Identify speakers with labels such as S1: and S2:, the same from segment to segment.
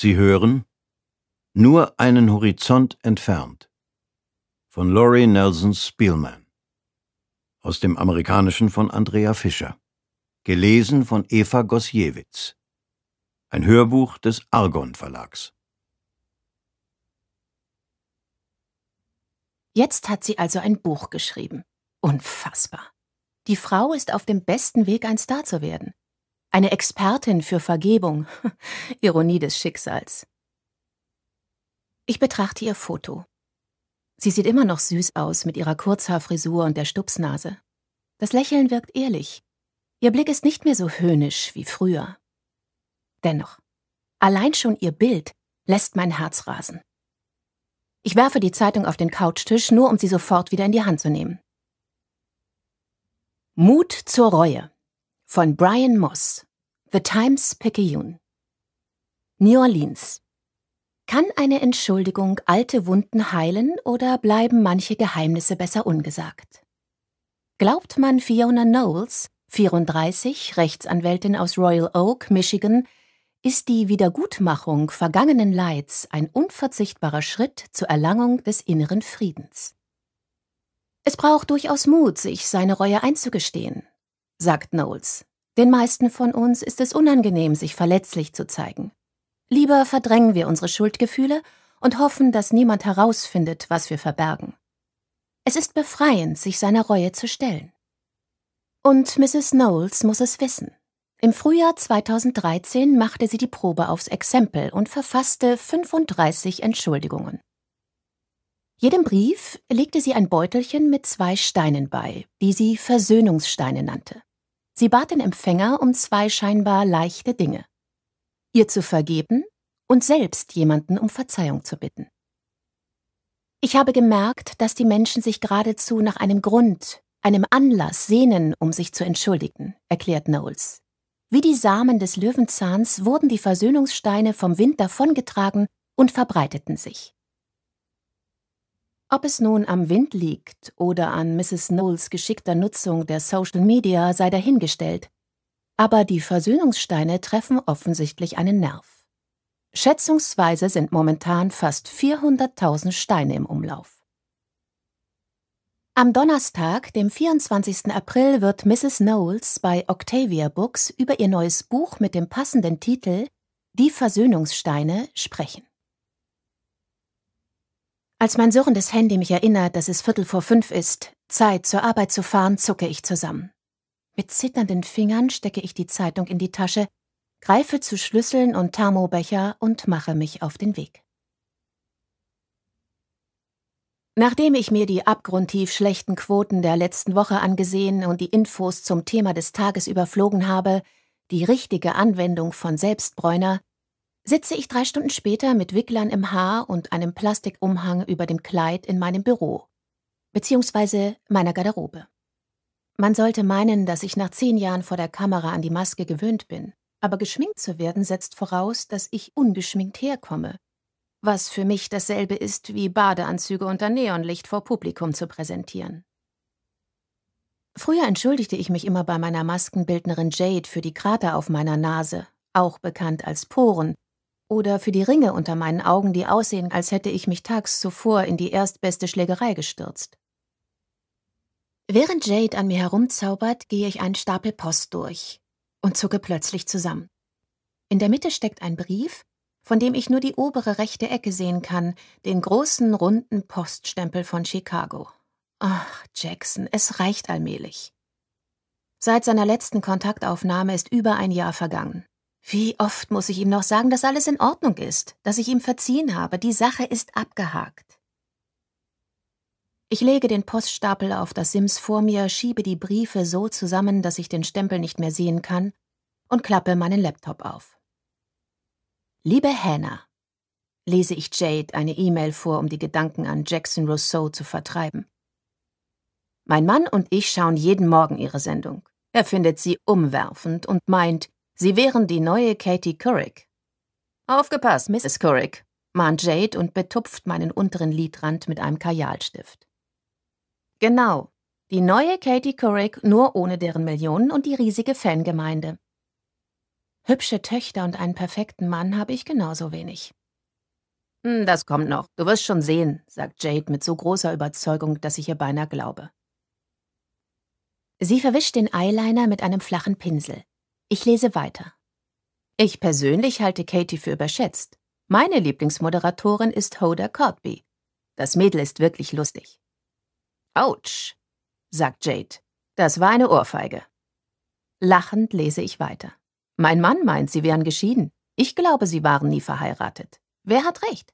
S1: Sie hören Nur einen Horizont entfernt von Laurie Nelson Spielman aus dem Amerikanischen von Andrea Fischer, gelesen von Eva Gosiewicz, ein Hörbuch des Argon Verlags. Jetzt hat sie also ein Buch geschrieben. Unfassbar. Die Frau ist auf dem besten Weg, ein Star zu werden. Eine Expertin für Vergebung. Ironie des Schicksals. Ich betrachte ihr Foto. Sie sieht immer noch süß aus mit ihrer Kurzhaarfrisur und der Stupsnase. Das Lächeln wirkt ehrlich. Ihr Blick ist nicht mehr so höhnisch wie früher. Dennoch, allein schon ihr Bild lässt mein Herz rasen. Ich werfe die Zeitung auf den Couchtisch, nur um sie sofort wieder in die Hand zu nehmen. Mut zur Reue von Brian Moss, The Times Picayune. New Orleans. Kann eine Entschuldigung alte Wunden heilen oder bleiben manche Geheimnisse besser ungesagt? Glaubt man Fiona Knowles, 34, Rechtsanwältin aus Royal Oak, Michigan, ist die Wiedergutmachung vergangenen Leids ein unverzichtbarer Schritt zur Erlangung des inneren Friedens. Es braucht durchaus Mut, sich seine Reue einzugestehen, sagt Knowles. Den meisten von uns ist es unangenehm, sich verletzlich zu zeigen. Lieber verdrängen wir unsere Schuldgefühle und hoffen, dass niemand herausfindet, was wir verbergen. Es ist befreiend, sich seiner Reue zu stellen. Und Mrs. Knowles muss es wissen. Im Frühjahr 2013 machte sie die Probe aufs Exempel und verfasste 35 Entschuldigungen. Jedem Brief legte sie ein Beutelchen mit zwei Steinen bei, die sie Versöhnungssteine nannte. Sie bat den Empfänger um zwei scheinbar leichte Dinge. Ihr zu vergeben und selbst jemanden um Verzeihung zu bitten. Ich habe gemerkt, dass die Menschen sich geradezu nach einem Grund, einem Anlass sehnen, um sich zu entschuldigen, erklärt Knowles. Wie die Samen des Löwenzahns wurden die Versöhnungssteine vom Wind davongetragen und verbreiteten sich. Ob es nun am Wind liegt oder an Mrs. Knowles geschickter Nutzung der Social Media sei dahingestellt, aber die Versöhnungssteine treffen offensichtlich einen Nerv. Schätzungsweise sind momentan fast 400.000 Steine im Umlauf. Am Donnerstag, dem 24. April, wird Mrs. Knowles bei Octavia Books über ihr neues Buch mit dem passenden Titel Die Versöhnungssteine sprechen. Als mein surrendes Handy mich erinnert, dass es Viertel vor fünf ist, Zeit zur Arbeit zu fahren, zucke ich zusammen. Mit zitternden Fingern stecke ich die Zeitung in die Tasche, greife zu Schlüsseln und Thermobecher und mache mich auf den Weg. Nachdem ich mir die abgrundtief schlechten Quoten der letzten Woche angesehen und die Infos zum Thema des Tages überflogen habe, die richtige Anwendung von Selbstbräuner, sitze ich drei Stunden später mit Wicklern im Haar und einem Plastikumhang über dem Kleid in meinem Büro, beziehungsweise meiner Garderobe. Man sollte meinen, dass ich nach zehn Jahren vor der Kamera an die Maske gewöhnt bin, aber geschminkt zu werden setzt voraus, dass ich ungeschminkt herkomme, was für mich dasselbe ist, wie Badeanzüge unter Neonlicht vor Publikum zu präsentieren. Früher entschuldigte ich mich immer bei meiner Maskenbildnerin Jade für die Krater auf meiner Nase, auch bekannt als Poren, oder für die Ringe unter meinen Augen, die aussehen, als hätte ich mich tags zuvor in die erstbeste Schlägerei gestürzt. Während Jade an mir herumzaubert, gehe ich einen Stapel Post durch und zucke plötzlich zusammen. In der Mitte steckt ein Brief, von dem ich nur die obere rechte Ecke sehen kann, den großen runden Poststempel von Chicago. Ach, Jackson, es reicht allmählich. Seit seiner letzten Kontaktaufnahme ist über ein Jahr vergangen. Wie oft muss ich ihm noch sagen, dass alles in Ordnung ist, dass ich ihm verziehen habe, die Sache ist abgehakt. Ich lege den Poststapel auf das Sims vor mir, schiebe die Briefe so zusammen, dass ich den Stempel nicht mehr sehen kann, und klappe meinen Laptop auf. Liebe Hannah, lese ich Jade eine E-Mail vor, um die Gedanken an Jackson Rousseau zu vertreiben. Mein Mann und ich schauen jeden Morgen ihre Sendung. Er findet sie umwerfend und meint, Sie wären die neue Katie Couric. Aufgepasst, Mrs. Couric, mahnt Jade und betupft meinen unteren Lidrand mit einem Kajalstift. Genau, die neue Katie Couric nur ohne deren Millionen und die riesige Fangemeinde. Hübsche Töchter und einen perfekten Mann habe ich genauso wenig. Hm, das kommt noch, du wirst schon sehen, sagt Jade mit so großer Überzeugung, dass ich ihr beinahe glaube. Sie verwischt den Eyeliner mit einem flachen Pinsel. Ich lese weiter. Ich persönlich halte Katie für überschätzt. Meine Lieblingsmoderatorin ist Hoda Cotby. Das Mädel ist wirklich lustig. Autsch, sagt Jade. Das war eine Ohrfeige. Lachend lese ich weiter. Mein Mann meint, sie wären geschieden. Ich glaube, sie waren nie verheiratet. Wer hat recht?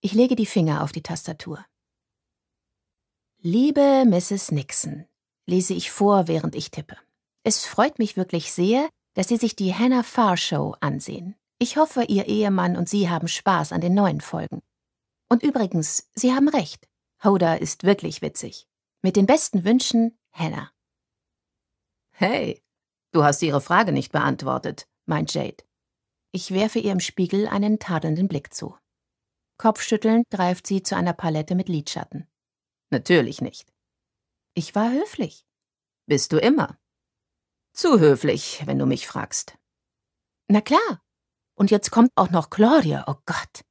S1: Ich lege die Finger auf die Tastatur. Liebe Mrs. Nixon, lese ich vor, während ich tippe. Es freut mich wirklich sehr, dass Sie sich die Hannah Farr Show ansehen. Ich hoffe, Ihr Ehemann und Sie haben Spaß an den neuen Folgen. Und übrigens, Sie haben recht. Hoda ist wirklich witzig. Mit den besten Wünschen, Hannah. Hey, du hast ihre Frage nicht beantwortet, meint Jade. Ich werfe ihr im Spiegel einen tadelnden Blick zu. Kopfschüttelnd greift sie zu einer Palette mit Lidschatten. Natürlich nicht. Ich war höflich. Bist du immer. Zu höflich, wenn du mich fragst. Na klar. Und jetzt kommt auch noch Claudia, oh Gott.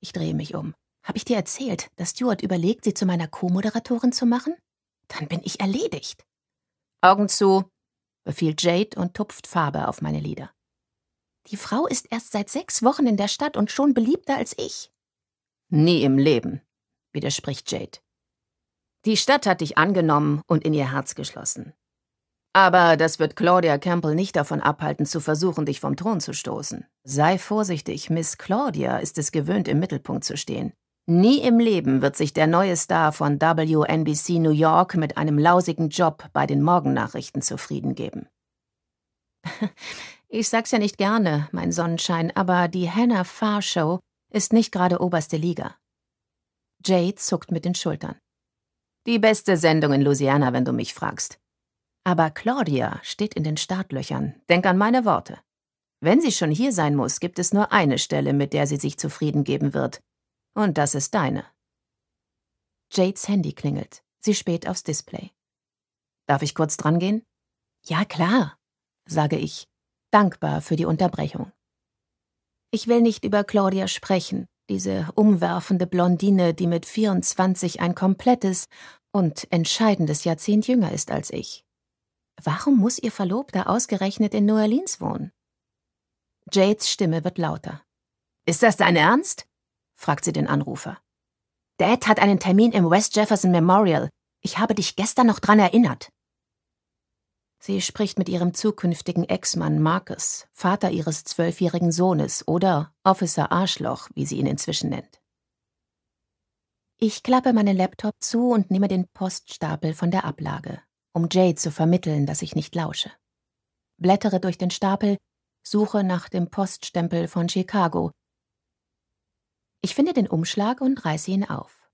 S1: Ich drehe mich um. Hab ich dir erzählt, dass Stuart überlegt, sie zu meiner Co-Moderatorin zu machen? Dann bin ich erledigt. Augen zu, befiehlt Jade und tupft Farbe auf meine Lieder. Die Frau ist erst seit sechs Wochen in der Stadt und schon beliebter als ich. Nie im Leben, widerspricht Jade. Die Stadt hat dich angenommen und in ihr Herz geschlossen. Aber das wird Claudia Campbell nicht davon abhalten, zu versuchen, dich vom Thron zu stoßen. Sei vorsichtig, Miss Claudia ist es gewöhnt, im Mittelpunkt zu stehen. Nie im Leben wird sich der neue Star von WNBC New York mit einem lausigen Job bei den Morgennachrichten zufrieden geben. Ich sag's ja nicht gerne, mein Sonnenschein, aber die Hannah Farr Show ist nicht gerade oberste Liga. Jade zuckt mit den Schultern. Die beste Sendung in Louisiana, wenn du mich fragst. Aber Claudia steht in den Startlöchern. Denk an meine Worte. Wenn sie schon hier sein muss, gibt es nur eine Stelle, mit der sie sich zufrieden geben wird. Und das ist deine. Jades Handy klingelt. Sie späht aufs Display. Darf ich kurz drangehen? Ja, klar, sage ich, dankbar für die Unterbrechung. Ich will nicht über Claudia sprechen, diese umwerfende Blondine, die mit 24 ein komplettes und entscheidendes Jahrzehnt jünger ist als ich. Warum muss ihr Verlobter ausgerechnet in New Orleans wohnen? Jades Stimme wird lauter. Ist das dein Ernst? fragt sie den Anrufer. Dad hat einen Termin im West Jefferson Memorial. Ich habe dich gestern noch dran erinnert. Sie spricht mit ihrem zukünftigen Ex-Mann Marcus, Vater ihres zwölfjährigen Sohnes oder Officer Arschloch, wie sie ihn inzwischen nennt. Ich klappe meinen Laptop zu und nehme den Poststapel von der Ablage um Jade zu vermitteln, dass ich nicht lausche. Blättere durch den Stapel, suche nach dem Poststempel von Chicago. Ich finde den Umschlag und reiße ihn auf.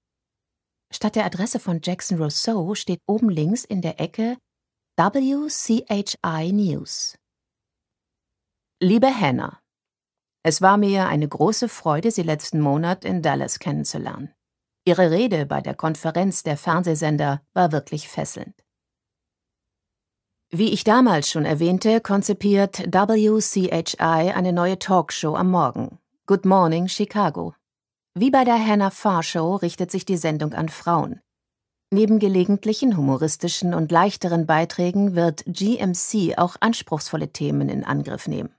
S1: Statt der Adresse von Jackson Rousseau steht oben links in der Ecke WCHI News. Liebe Hannah, es war mir eine große Freude, Sie letzten Monat in Dallas kennenzulernen. Ihre Rede bei der Konferenz der Fernsehsender war wirklich fesselnd. Wie ich damals schon erwähnte, konzipiert WCHI eine neue Talkshow am Morgen. Good Morning Chicago. Wie bei der Hannah Farr Show richtet sich die Sendung an Frauen. Neben gelegentlichen humoristischen und leichteren Beiträgen wird GMC auch anspruchsvolle Themen in Angriff nehmen.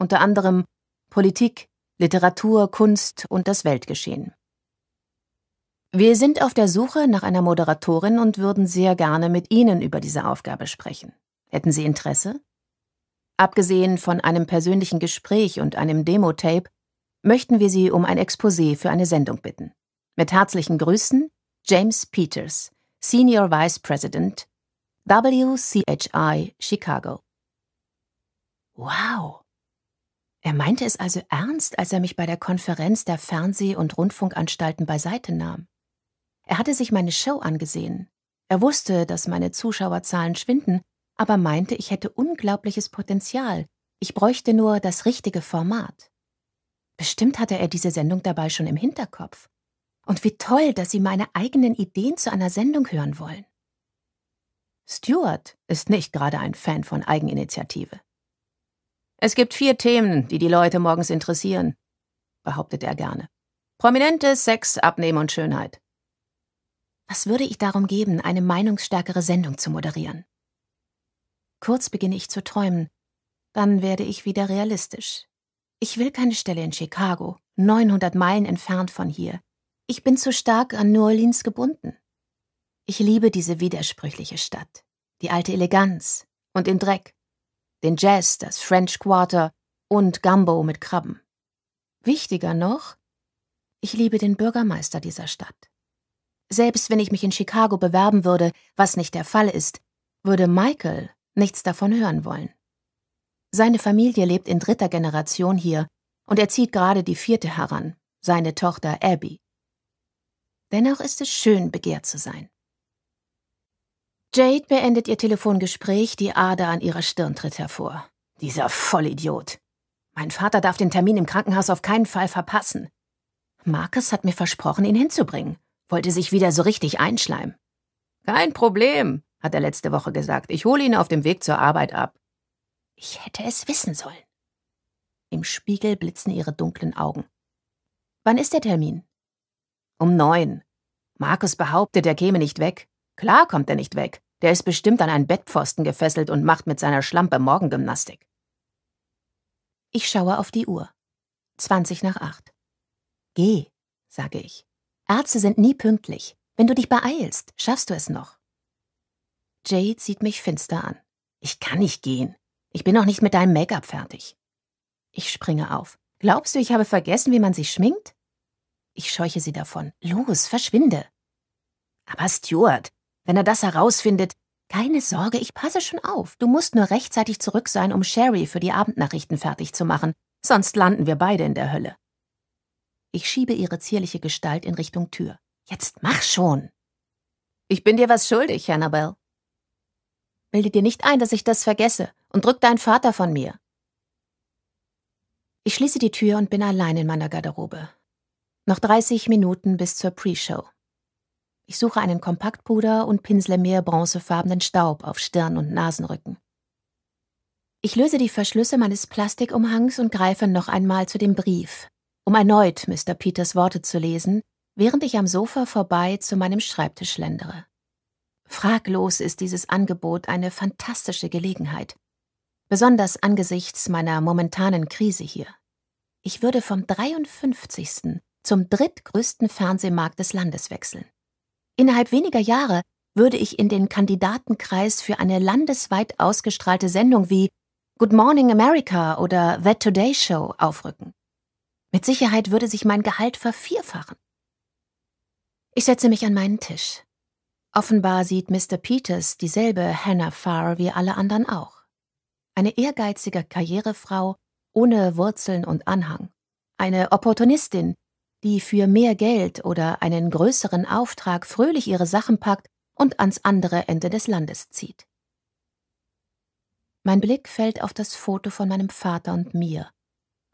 S1: Unter anderem Politik, Literatur, Kunst und das Weltgeschehen. Wir sind auf der Suche nach einer Moderatorin und würden sehr gerne mit Ihnen über diese Aufgabe sprechen. Hätten Sie Interesse? Abgesehen von einem persönlichen Gespräch und einem Demo-Tape möchten wir Sie um ein Exposé für eine Sendung bitten. Mit herzlichen Grüßen, James Peters, Senior Vice President, WCHI Chicago. Wow! Er meinte es also ernst, als er mich bei der Konferenz der Fernseh- und Rundfunkanstalten beiseite nahm. Er hatte sich meine Show angesehen. Er wusste, dass meine Zuschauerzahlen schwinden aber meinte, ich hätte unglaubliches Potenzial. Ich bräuchte nur das richtige Format. Bestimmt hatte er diese Sendung dabei schon im Hinterkopf. Und wie toll, dass Sie meine eigenen Ideen zu einer Sendung hören wollen. Stuart ist nicht gerade ein Fan von Eigeninitiative. Es gibt vier Themen, die die Leute morgens interessieren, behauptet er gerne. Prominente, Sex, Abnehmen und Schönheit. Was würde ich darum geben, eine meinungsstärkere Sendung zu moderieren? Kurz beginne ich zu träumen. Dann werde ich wieder realistisch. Ich will keine Stelle in Chicago, 900 Meilen entfernt von hier. Ich bin zu stark an New Orleans gebunden. Ich liebe diese widersprüchliche Stadt, die alte Eleganz und den Dreck, den Jazz, das French Quarter und Gumbo mit Krabben. Wichtiger noch, ich liebe den Bürgermeister dieser Stadt. Selbst wenn ich mich in Chicago bewerben würde, was nicht der Fall ist, würde Michael nichts davon hören wollen. Seine Familie lebt in dritter Generation hier und er zieht gerade die vierte heran, seine Tochter Abby. Dennoch ist es schön, begehrt zu sein. Jade beendet ihr Telefongespräch, die Ader an ihrer Stirn tritt hervor. Dieser Vollidiot. Mein Vater darf den Termin im Krankenhaus auf keinen Fall verpassen. Marcus hat mir versprochen, ihn hinzubringen, wollte sich wieder so richtig einschleimen. Kein Problem, hat er letzte Woche gesagt. Ich hole ihn auf dem Weg zur Arbeit ab. Ich hätte es wissen sollen. Im Spiegel blitzen ihre dunklen Augen. Wann ist der Termin? Um neun. Markus behauptet, er käme nicht weg. Klar kommt er nicht weg. Der ist bestimmt an einen Bettpfosten gefesselt und macht mit seiner Schlampe Morgengymnastik. Ich schaue auf die Uhr. Zwanzig nach acht. Geh, sage ich. Ärzte sind nie pünktlich. Wenn du dich beeilst, schaffst du es noch. Jade sieht mich finster an. Ich kann nicht gehen. Ich bin noch nicht mit deinem Make-up fertig. Ich springe auf. Glaubst du, ich habe vergessen, wie man sich schminkt? Ich scheuche sie davon. Los, verschwinde. Aber Stuart, wenn er das herausfindet. Keine Sorge, ich passe schon auf. Du musst nur rechtzeitig zurück sein, um Sherry für die Abendnachrichten fertig zu machen, sonst landen wir beide in der Hölle. Ich schiebe ihre zierliche Gestalt in Richtung Tür. Jetzt mach schon. Ich bin dir was schuldig, Annabelle. Bilde dir nicht ein, dass ich das vergesse, und drück deinen Vater von mir. Ich schließe die Tür und bin allein in meiner Garderobe. Noch 30 Minuten bis zur Pre-Show. Ich suche einen Kompaktpuder und pinsle mehr bronzefarbenen Staub auf Stirn und Nasenrücken. Ich löse die Verschlüsse meines Plastikumhangs und greife noch einmal zu dem Brief, um erneut Mr. Peters Worte zu lesen, während ich am Sofa vorbei zu meinem Schreibtisch schlendere. Fraglos ist dieses Angebot eine fantastische Gelegenheit, besonders angesichts meiner momentanen Krise hier. Ich würde vom 53. zum drittgrößten Fernsehmarkt des Landes wechseln. Innerhalb weniger Jahre würde ich in den Kandidatenkreis für eine landesweit ausgestrahlte Sendung wie Good Morning America oder The Today Show aufrücken. Mit Sicherheit würde sich mein Gehalt vervierfachen. Ich setze mich an meinen Tisch. Offenbar sieht Mr. Peters dieselbe Hannah Farr wie alle anderen auch. Eine ehrgeizige Karrierefrau ohne Wurzeln und Anhang. Eine Opportunistin, die für mehr Geld oder einen größeren Auftrag fröhlich ihre Sachen packt und ans andere Ende des Landes zieht. Mein Blick fällt auf das Foto von meinem Vater und mir,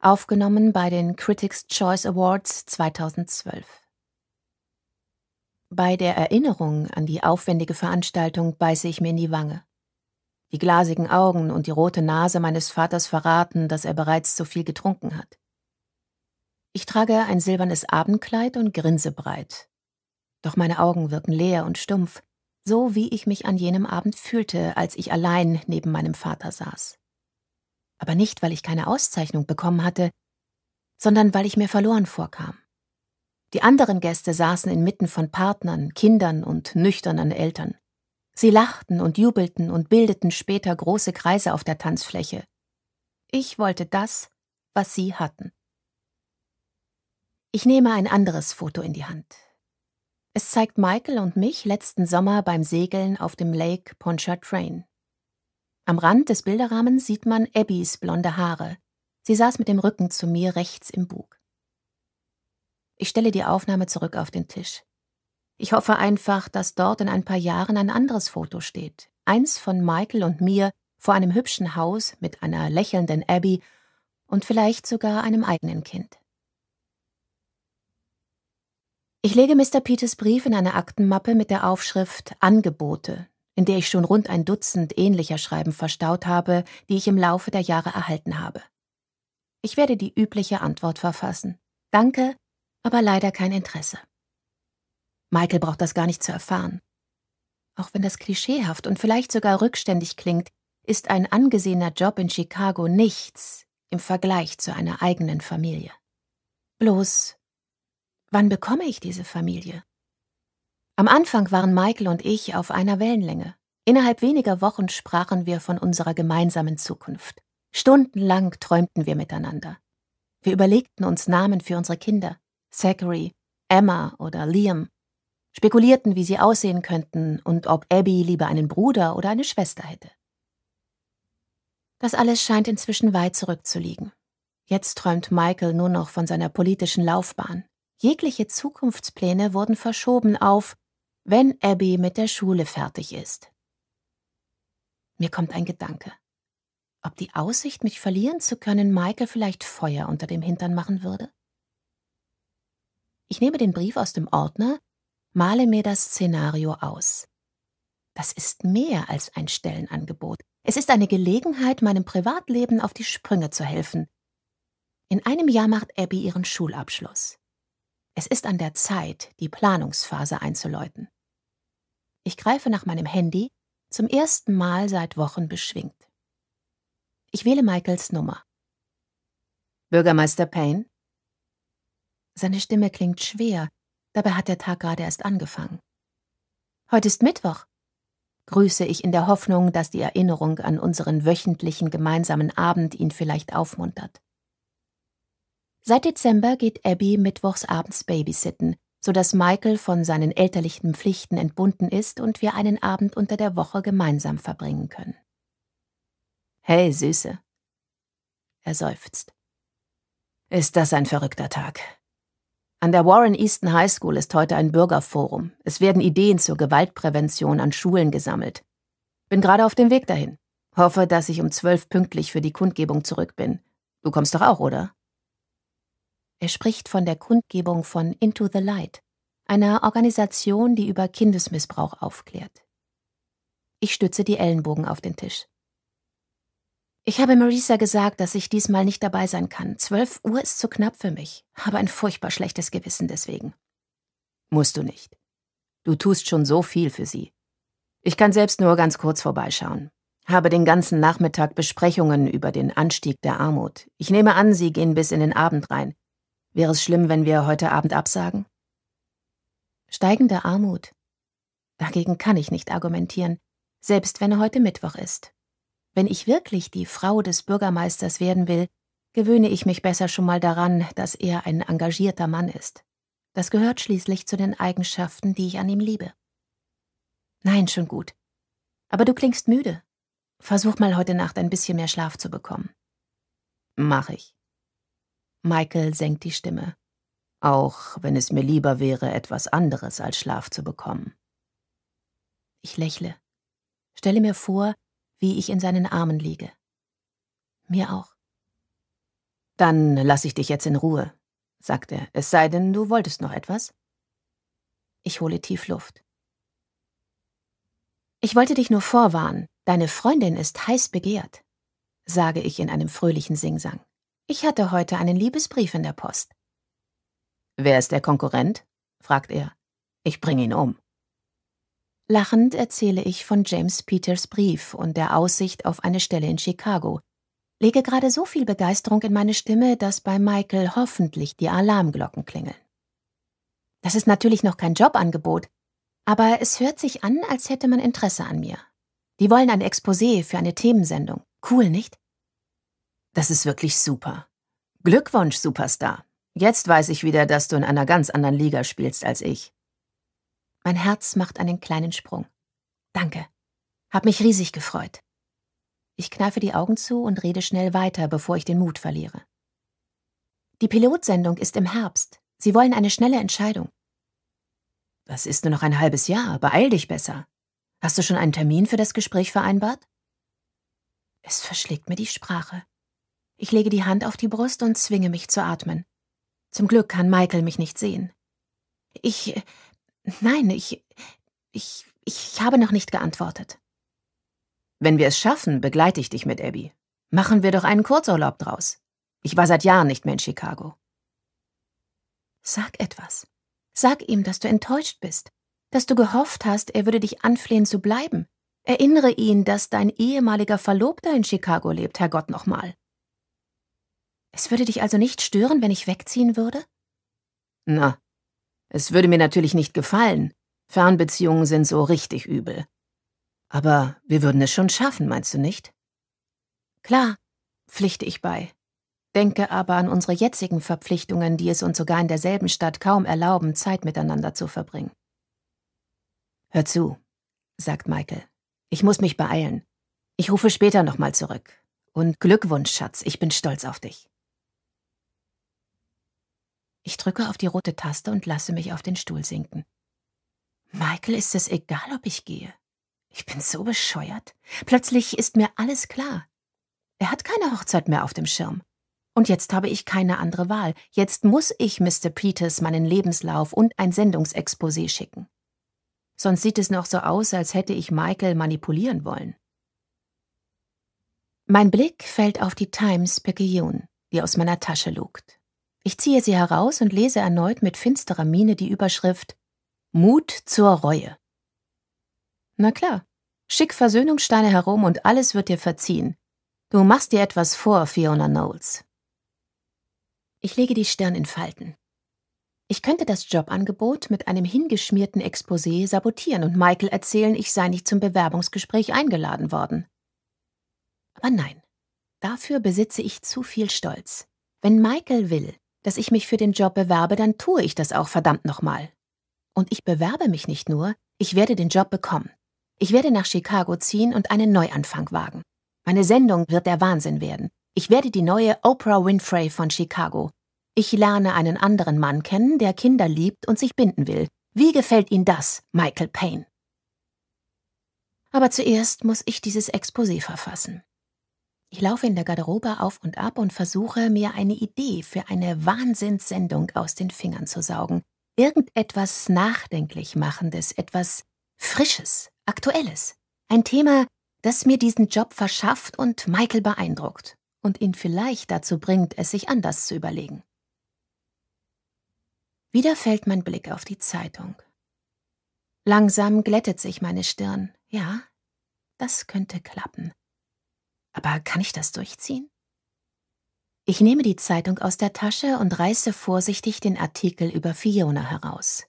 S1: aufgenommen bei den Critics Choice Awards 2012. Bei der Erinnerung an die aufwendige Veranstaltung beiße ich mir in die Wange. Die glasigen Augen und die rote Nase meines Vaters verraten, dass er bereits zu viel getrunken hat. Ich trage ein silbernes Abendkleid und grinse breit. Doch meine Augen wirken leer und stumpf, so wie ich mich an jenem Abend fühlte, als ich allein neben meinem Vater saß. Aber nicht, weil ich keine Auszeichnung bekommen hatte, sondern weil ich mir verloren vorkam. Die anderen Gäste saßen inmitten von Partnern, Kindern und nüchternen Eltern. Sie lachten und jubelten und bildeten später große Kreise auf der Tanzfläche. Ich wollte das, was sie hatten. Ich nehme ein anderes Foto in die Hand. Es zeigt Michael und mich letzten Sommer beim Segeln auf dem Lake Pontchartrain. Am Rand des Bilderrahmens sieht man Abbys blonde Haare. Sie saß mit dem Rücken zu mir rechts im Bug. Ich stelle die Aufnahme zurück auf den Tisch. Ich hoffe einfach, dass dort in ein paar Jahren ein anderes Foto steht. Eins von Michael und mir vor einem hübschen Haus mit einer lächelnden Abby und vielleicht sogar einem eigenen Kind. Ich lege Mr. Peters Brief in eine Aktenmappe mit der Aufschrift Angebote, in der ich schon rund ein Dutzend ähnlicher Schreiben verstaut habe, die ich im Laufe der Jahre erhalten habe. Ich werde die übliche Antwort verfassen. Danke, aber leider kein Interesse. Michael braucht das gar nicht zu erfahren. Auch wenn das klischeehaft und vielleicht sogar rückständig klingt, ist ein angesehener Job in Chicago nichts im Vergleich zu einer eigenen Familie. Bloß, wann bekomme ich diese Familie? Am Anfang waren Michael und ich auf einer Wellenlänge. Innerhalb weniger Wochen sprachen wir von unserer gemeinsamen Zukunft. Stundenlang träumten wir miteinander. Wir überlegten uns Namen für unsere Kinder. Zachary, Emma oder Liam, spekulierten, wie sie aussehen könnten und ob Abby lieber einen Bruder oder eine Schwester hätte. Das alles scheint inzwischen weit zurückzuliegen. Jetzt träumt Michael nur noch von seiner politischen Laufbahn. Jegliche Zukunftspläne wurden verschoben auf, wenn Abby mit der Schule fertig ist. Mir kommt ein Gedanke. Ob die Aussicht, mich verlieren zu können, Michael vielleicht Feuer unter dem Hintern machen würde? Ich nehme den Brief aus dem Ordner, male mir das Szenario aus. Das ist mehr als ein Stellenangebot. Es ist eine Gelegenheit, meinem Privatleben auf die Sprünge zu helfen. In einem Jahr macht Abby ihren Schulabschluss. Es ist an der Zeit, die Planungsphase einzuläuten. Ich greife nach meinem Handy, zum ersten Mal seit Wochen beschwingt. Ich wähle Michaels Nummer. Bürgermeister Payne? Seine Stimme klingt schwer, dabei hat der Tag gerade erst angefangen. Heute ist Mittwoch, grüße ich in der Hoffnung, dass die Erinnerung an unseren wöchentlichen gemeinsamen Abend ihn vielleicht aufmuntert. Seit Dezember geht Abby mittwochs abends babysitten, sodass Michael von seinen elterlichen Pflichten entbunden ist und wir einen Abend unter der Woche gemeinsam verbringen können. Hey, Süße. Er seufzt. Ist das ein verrückter Tag? An der Warren Easton High School ist heute ein Bürgerforum. Es werden Ideen zur Gewaltprävention an Schulen gesammelt. Bin gerade auf dem Weg dahin. Hoffe, dass ich um zwölf pünktlich für die Kundgebung zurück bin. Du kommst doch auch, oder? Er spricht von der Kundgebung von Into the Light, einer Organisation, die über Kindesmissbrauch aufklärt. Ich stütze die Ellenbogen auf den Tisch. Ich habe Marisa gesagt, dass ich diesmal nicht dabei sein kann. Zwölf Uhr ist zu knapp für mich. Habe ein furchtbar schlechtes Gewissen deswegen. Musst du nicht. Du tust schon so viel für sie. Ich kann selbst nur ganz kurz vorbeischauen. Habe den ganzen Nachmittag Besprechungen über den Anstieg der Armut. Ich nehme an, sie gehen bis in den Abend rein. Wäre es schlimm, wenn wir heute Abend absagen? Steigende Armut. Dagegen kann ich nicht argumentieren, selbst wenn heute Mittwoch ist. Wenn ich wirklich die Frau des Bürgermeisters werden will, gewöhne ich mich besser schon mal daran, dass er ein engagierter Mann ist. Das gehört schließlich zu den Eigenschaften, die ich an ihm liebe. Nein, schon gut. Aber du klingst müde. Versuch mal heute Nacht ein bisschen mehr Schlaf zu bekommen. Mach ich. Michael senkt die Stimme. Auch wenn es mir lieber wäre, etwas anderes als Schlaf zu bekommen. Ich lächle. Stelle mir vor, wie ich in seinen Armen liege. Mir auch. Dann lasse ich dich jetzt in Ruhe, sagt er, es sei denn, du wolltest noch etwas. Ich hole tief Luft. Ich wollte dich nur vorwarnen, deine Freundin ist heiß begehrt, sage ich in einem fröhlichen Singsang. Ich hatte heute einen Liebesbrief in der Post. Wer ist der Konkurrent? fragt er. Ich bringe ihn um. Lachend erzähle ich von James Peters Brief und der Aussicht auf eine Stelle in Chicago, lege gerade so viel Begeisterung in meine Stimme, dass bei Michael hoffentlich die Alarmglocken klingeln. Das ist natürlich noch kein Jobangebot, aber es hört sich an, als hätte man Interesse an mir. Die wollen ein Exposé für eine Themensendung. Cool, nicht? Das ist wirklich super. Glückwunsch, Superstar. Jetzt weiß ich wieder, dass du in einer ganz anderen Liga spielst als ich. Mein Herz macht einen kleinen Sprung. Danke. Hab mich riesig gefreut. Ich kneife die Augen zu und rede schnell weiter, bevor ich den Mut verliere. Die Pilotsendung ist im Herbst. Sie wollen eine schnelle Entscheidung. Das ist nur noch ein halbes Jahr. Beeil dich besser. Hast du schon einen Termin für das Gespräch vereinbart? Es verschlägt mir die Sprache. Ich lege die Hand auf die Brust und zwinge mich zu atmen. Zum Glück kann Michael mich nicht sehen. Ich Nein, ich, ich, ich habe noch nicht geantwortet. Wenn wir es schaffen, begleite ich dich mit Abby. Machen wir doch einen Kurzurlaub draus. Ich war seit Jahren nicht mehr in Chicago. Sag etwas. Sag ihm, dass du enttäuscht bist, dass du gehofft hast, er würde dich anflehen zu bleiben. Erinnere ihn, dass dein ehemaliger Verlobter in Chicago lebt, Herrgott nochmal. Es würde dich also nicht stören, wenn ich wegziehen würde? Na, es würde mir natürlich nicht gefallen. Fernbeziehungen sind so richtig übel. Aber wir würden es schon schaffen, meinst du nicht? Klar, pflichte ich bei. Denke aber an unsere jetzigen Verpflichtungen, die es uns sogar in derselben Stadt kaum erlauben, Zeit miteinander zu verbringen. Hör zu, sagt Michael. Ich muss mich beeilen. Ich rufe später nochmal zurück. Und Glückwunsch, Schatz, ich bin stolz auf dich. Ich drücke auf die rote Taste und lasse mich auf den Stuhl sinken. Michael ist es egal, ob ich gehe. Ich bin so bescheuert. Plötzlich ist mir alles klar. Er hat keine Hochzeit mehr auf dem Schirm. Und jetzt habe ich keine andere Wahl. Jetzt muss ich Mr. Peters meinen Lebenslauf und ein Sendungsexposé schicken. Sonst sieht es noch so aus, als hätte ich Michael manipulieren wollen. Mein Blick fällt auf die Times Picayune, die aus meiner Tasche lugt. Ich ziehe sie heraus und lese erneut mit finsterer Miene die Überschrift Mut zur Reue. Na klar, schick Versöhnungssteine herum und alles wird dir verziehen. Du machst dir etwas vor, Fiona Knowles. Ich lege die Stirn in Falten. Ich könnte das Jobangebot mit einem hingeschmierten Exposé sabotieren und Michael erzählen, ich sei nicht zum Bewerbungsgespräch eingeladen worden. Aber nein, dafür besitze ich zu viel Stolz. Wenn Michael will, dass ich mich für den Job bewerbe, dann tue ich das auch verdammt nochmal. Und ich bewerbe mich nicht nur, ich werde den Job bekommen. Ich werde nach Chicago ziehen und einen Neuanfang wagen. Meine Sendung wird der Wahnsinn werden. Ich werde die neue Oprah Winfrey von Chicago. Ich lerne einen anderen Mann kennen, der Kinder liebt und sich binden will. Wie gefällt Ihnen das, Michael Payne? Aber zuerst muss ich dieses Exposé verfassen. Ich laufe in der Garderobe auf und ab und versuche, mir eine Idee für eine Wahnsinnssendung aus den Fingern zu saugen. Irgendetwas nachdenklich machendes, etwas Frisches, Aktuelles. Ein Thema, das mir diesen Job verschafft und Michael beeindruckt und ihn vielleicht dazu bringt, es sich anders zu überlegen. Wieder fällt mein Blick auf die Zeitung. Langsam glättet sich meine Stirn. Ja, das könnte klappen. Aber kann ich das durchziehen? Ich nehme die Zeitung aus der Tasche und reiße vorsichtig den Artikel über Fiona heraus.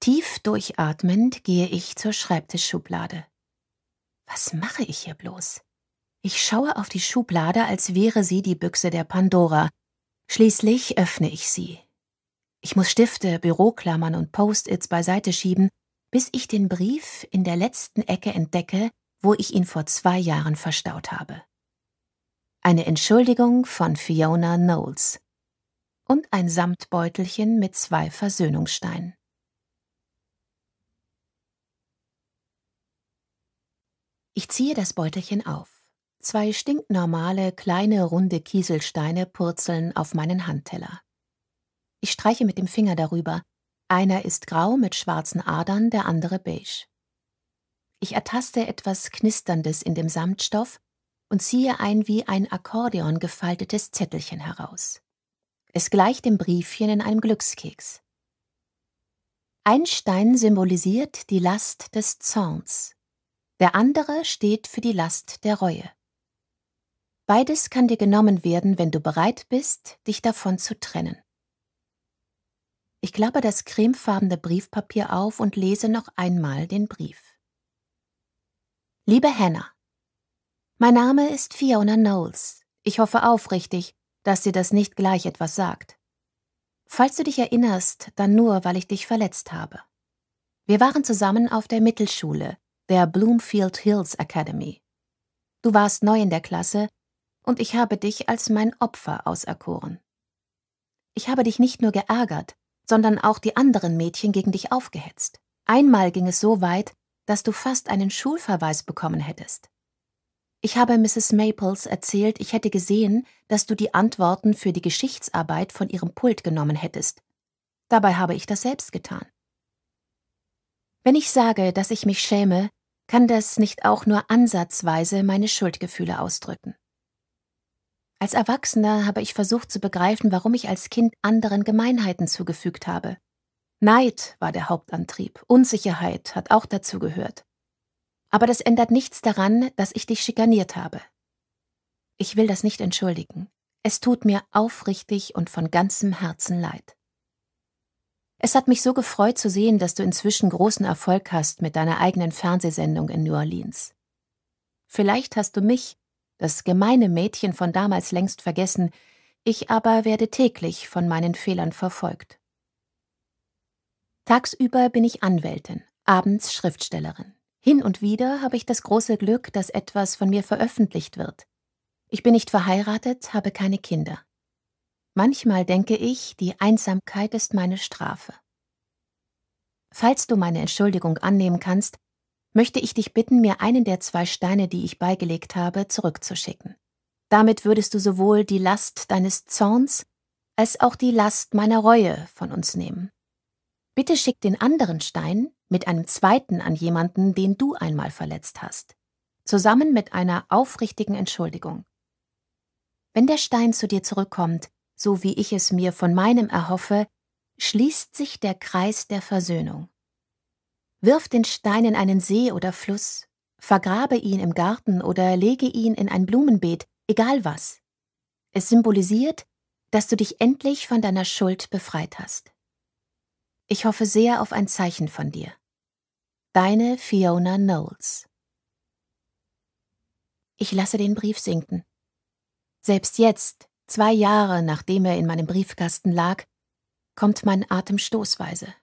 S1: Tief durchatmend gehe ich zur Schreibtischschublade. Was mache ich hier bloß? Ich schaue auf die Schublade, als wäre sie die Büchse der Pandora. Schließlich öffne ich sie. Ich muss Stifte, Büroklammern und Post-its beiseite schieben, bis ich den Brief in der letzten Ecke entdecke, wo ich ihn vor zwei Jahren verstaut habe. Eine Entschuldigung von Fiona Knowles und ein Samtbeutelchen mit zwei Versöhnungssteinen. Ich ziehe das Beutelchen auf. Zwei stinknormale, kleine, runde Kieselsteine purzeln auf meinen Handteller. Ich streiche mit dem Finger darüber. Einer ist grau mit schwarzen Adern, der andere beige. Ich ertaste etwas Knisterndes in dem Samtstoff und ziehe ein wie ein Akkordeon gefaltetes Zettelchen heraus. Es gleicht dem Briefchen in einem Glückskeks. Ein Stein symbolisiert die Last des Zorns, der andere steht für die Last der Reue. Beides kann dir genommen werden, wenn du bereit bist, dich davon zu trennen. Ich klappe das cremefarbene Briefpapier auf und lese noch einmal den Brief. Liebe Hannah, mein Name ist Fiona Knowles. Ich hoffe aufrichtig, dass dir das nicht gleich etwas sagt. Falls du dich erinnerst, dann nur, weil ich dich verletzt habe. Wir waren zusammen auf der Mittelschule, der Bloomfield Hills Academy. Du warst neu in der Klasse und ich habe dich als mein Opfer auserkoren. Ich habe dich nicht nur geärgert, sondern auch die anderen Mädchen gegen dich aufgehetzt. Einmal ging es so weit, dass du fast einen Schulverweis bekommen hättest. Ich habe Mrs. Maples erzählt, ich hätte gesehen, dass du die Antworten für die Geschichtsarbeit von ihrem Pult genommen hättest. Dabei habe ich das selbst getan. Wenn ich sage, dass ich mich schäme, kann das nicht auch nur ansatzweise meine Schuldgefühle ausdrücken. Als Erwachsener habe ich versucht zu begreifen, warum ich als Kind anderen Gemeinheiten zugefügt habe Neid war der Hauptantrieb, Unsicherheit hat auch dazu gehört. Aber das ändert nichts daran, dass ich dich schikaniert habe. Ich will das nicht entschuldigen. Es tut mir aufrichtig und von ganzem Herzen leid. Es hat mich so gefreut zu sehen, dass du inzwischen großen Erfolg hast mit deiner eigenen Fernsehsendung in New Orleans. Vielleicht hast du mich, das gemeine Mädchen von damals längst vergessen, ich aber werde täglich von meinen Fehlern verfolgt. Tagsüber bin ich Anwältin, abends Schriftstellerin. Hin und wieder habe ich das große Glück, dass etwas von mir veröffentlicht wird. Ich bin nicht verheiratet, habe keine Kinder. Manchmal denke ich, die Einsamkeit ist meine Strafe. Falls du meine Entschuldigung annehmen kannst, möchte ich dich bitten, mir einen der zwei Steine, die ich beigelegt habe, zurückzuschicken. Damit würdest du sowohl die Last deines Zorns als auch die Last meiner Reue von uns nehmen. Bitte schick den anderen Stein mit einem zweiten an jemanden, den du einmal verletzt hast, zusammen mit einer aufrichtigen Entschuldigung. Wenn der Stein zu dir zurückkommt, so wie ich es mir von meinem erhoffe, schließt sich der Kreis der Versöhnung. Wirf den Stein in einen See oder Fluss, vergrabe ihn im Garten oder lege ihn in ein Blumenbeet, egal was. Es symbolisiert, dass du dich endlich von deiner Schuld befreit hast. Ich hoffe sehr auf ein Zeichen von dir. Deine Fiona Knowles. Ich lasse den Brief sinken. Selbst jetzt, zwei Jahre nachdem er in meinem Briefkasten lag, kommt mein Atem stoßweise.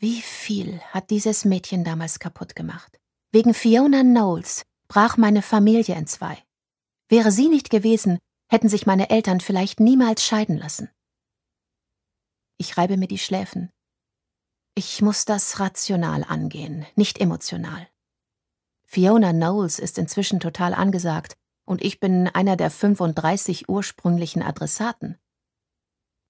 S1: Wie viel hat dieses Mädchen damals kaputt gemacht? Wegen Fiona Knowles brach meine Familie in zwei. Wäre sie nicht gewesen, hätten sich meine Eltern vielleicht niemals scheiden lassen. Ich reibe mir die Schläfen, ich muss das rational angehen, nicht emotional. Fiona Knowles ist inzwischen total angesagt und ich bin einer der 35 ursprünglichen Adressaten.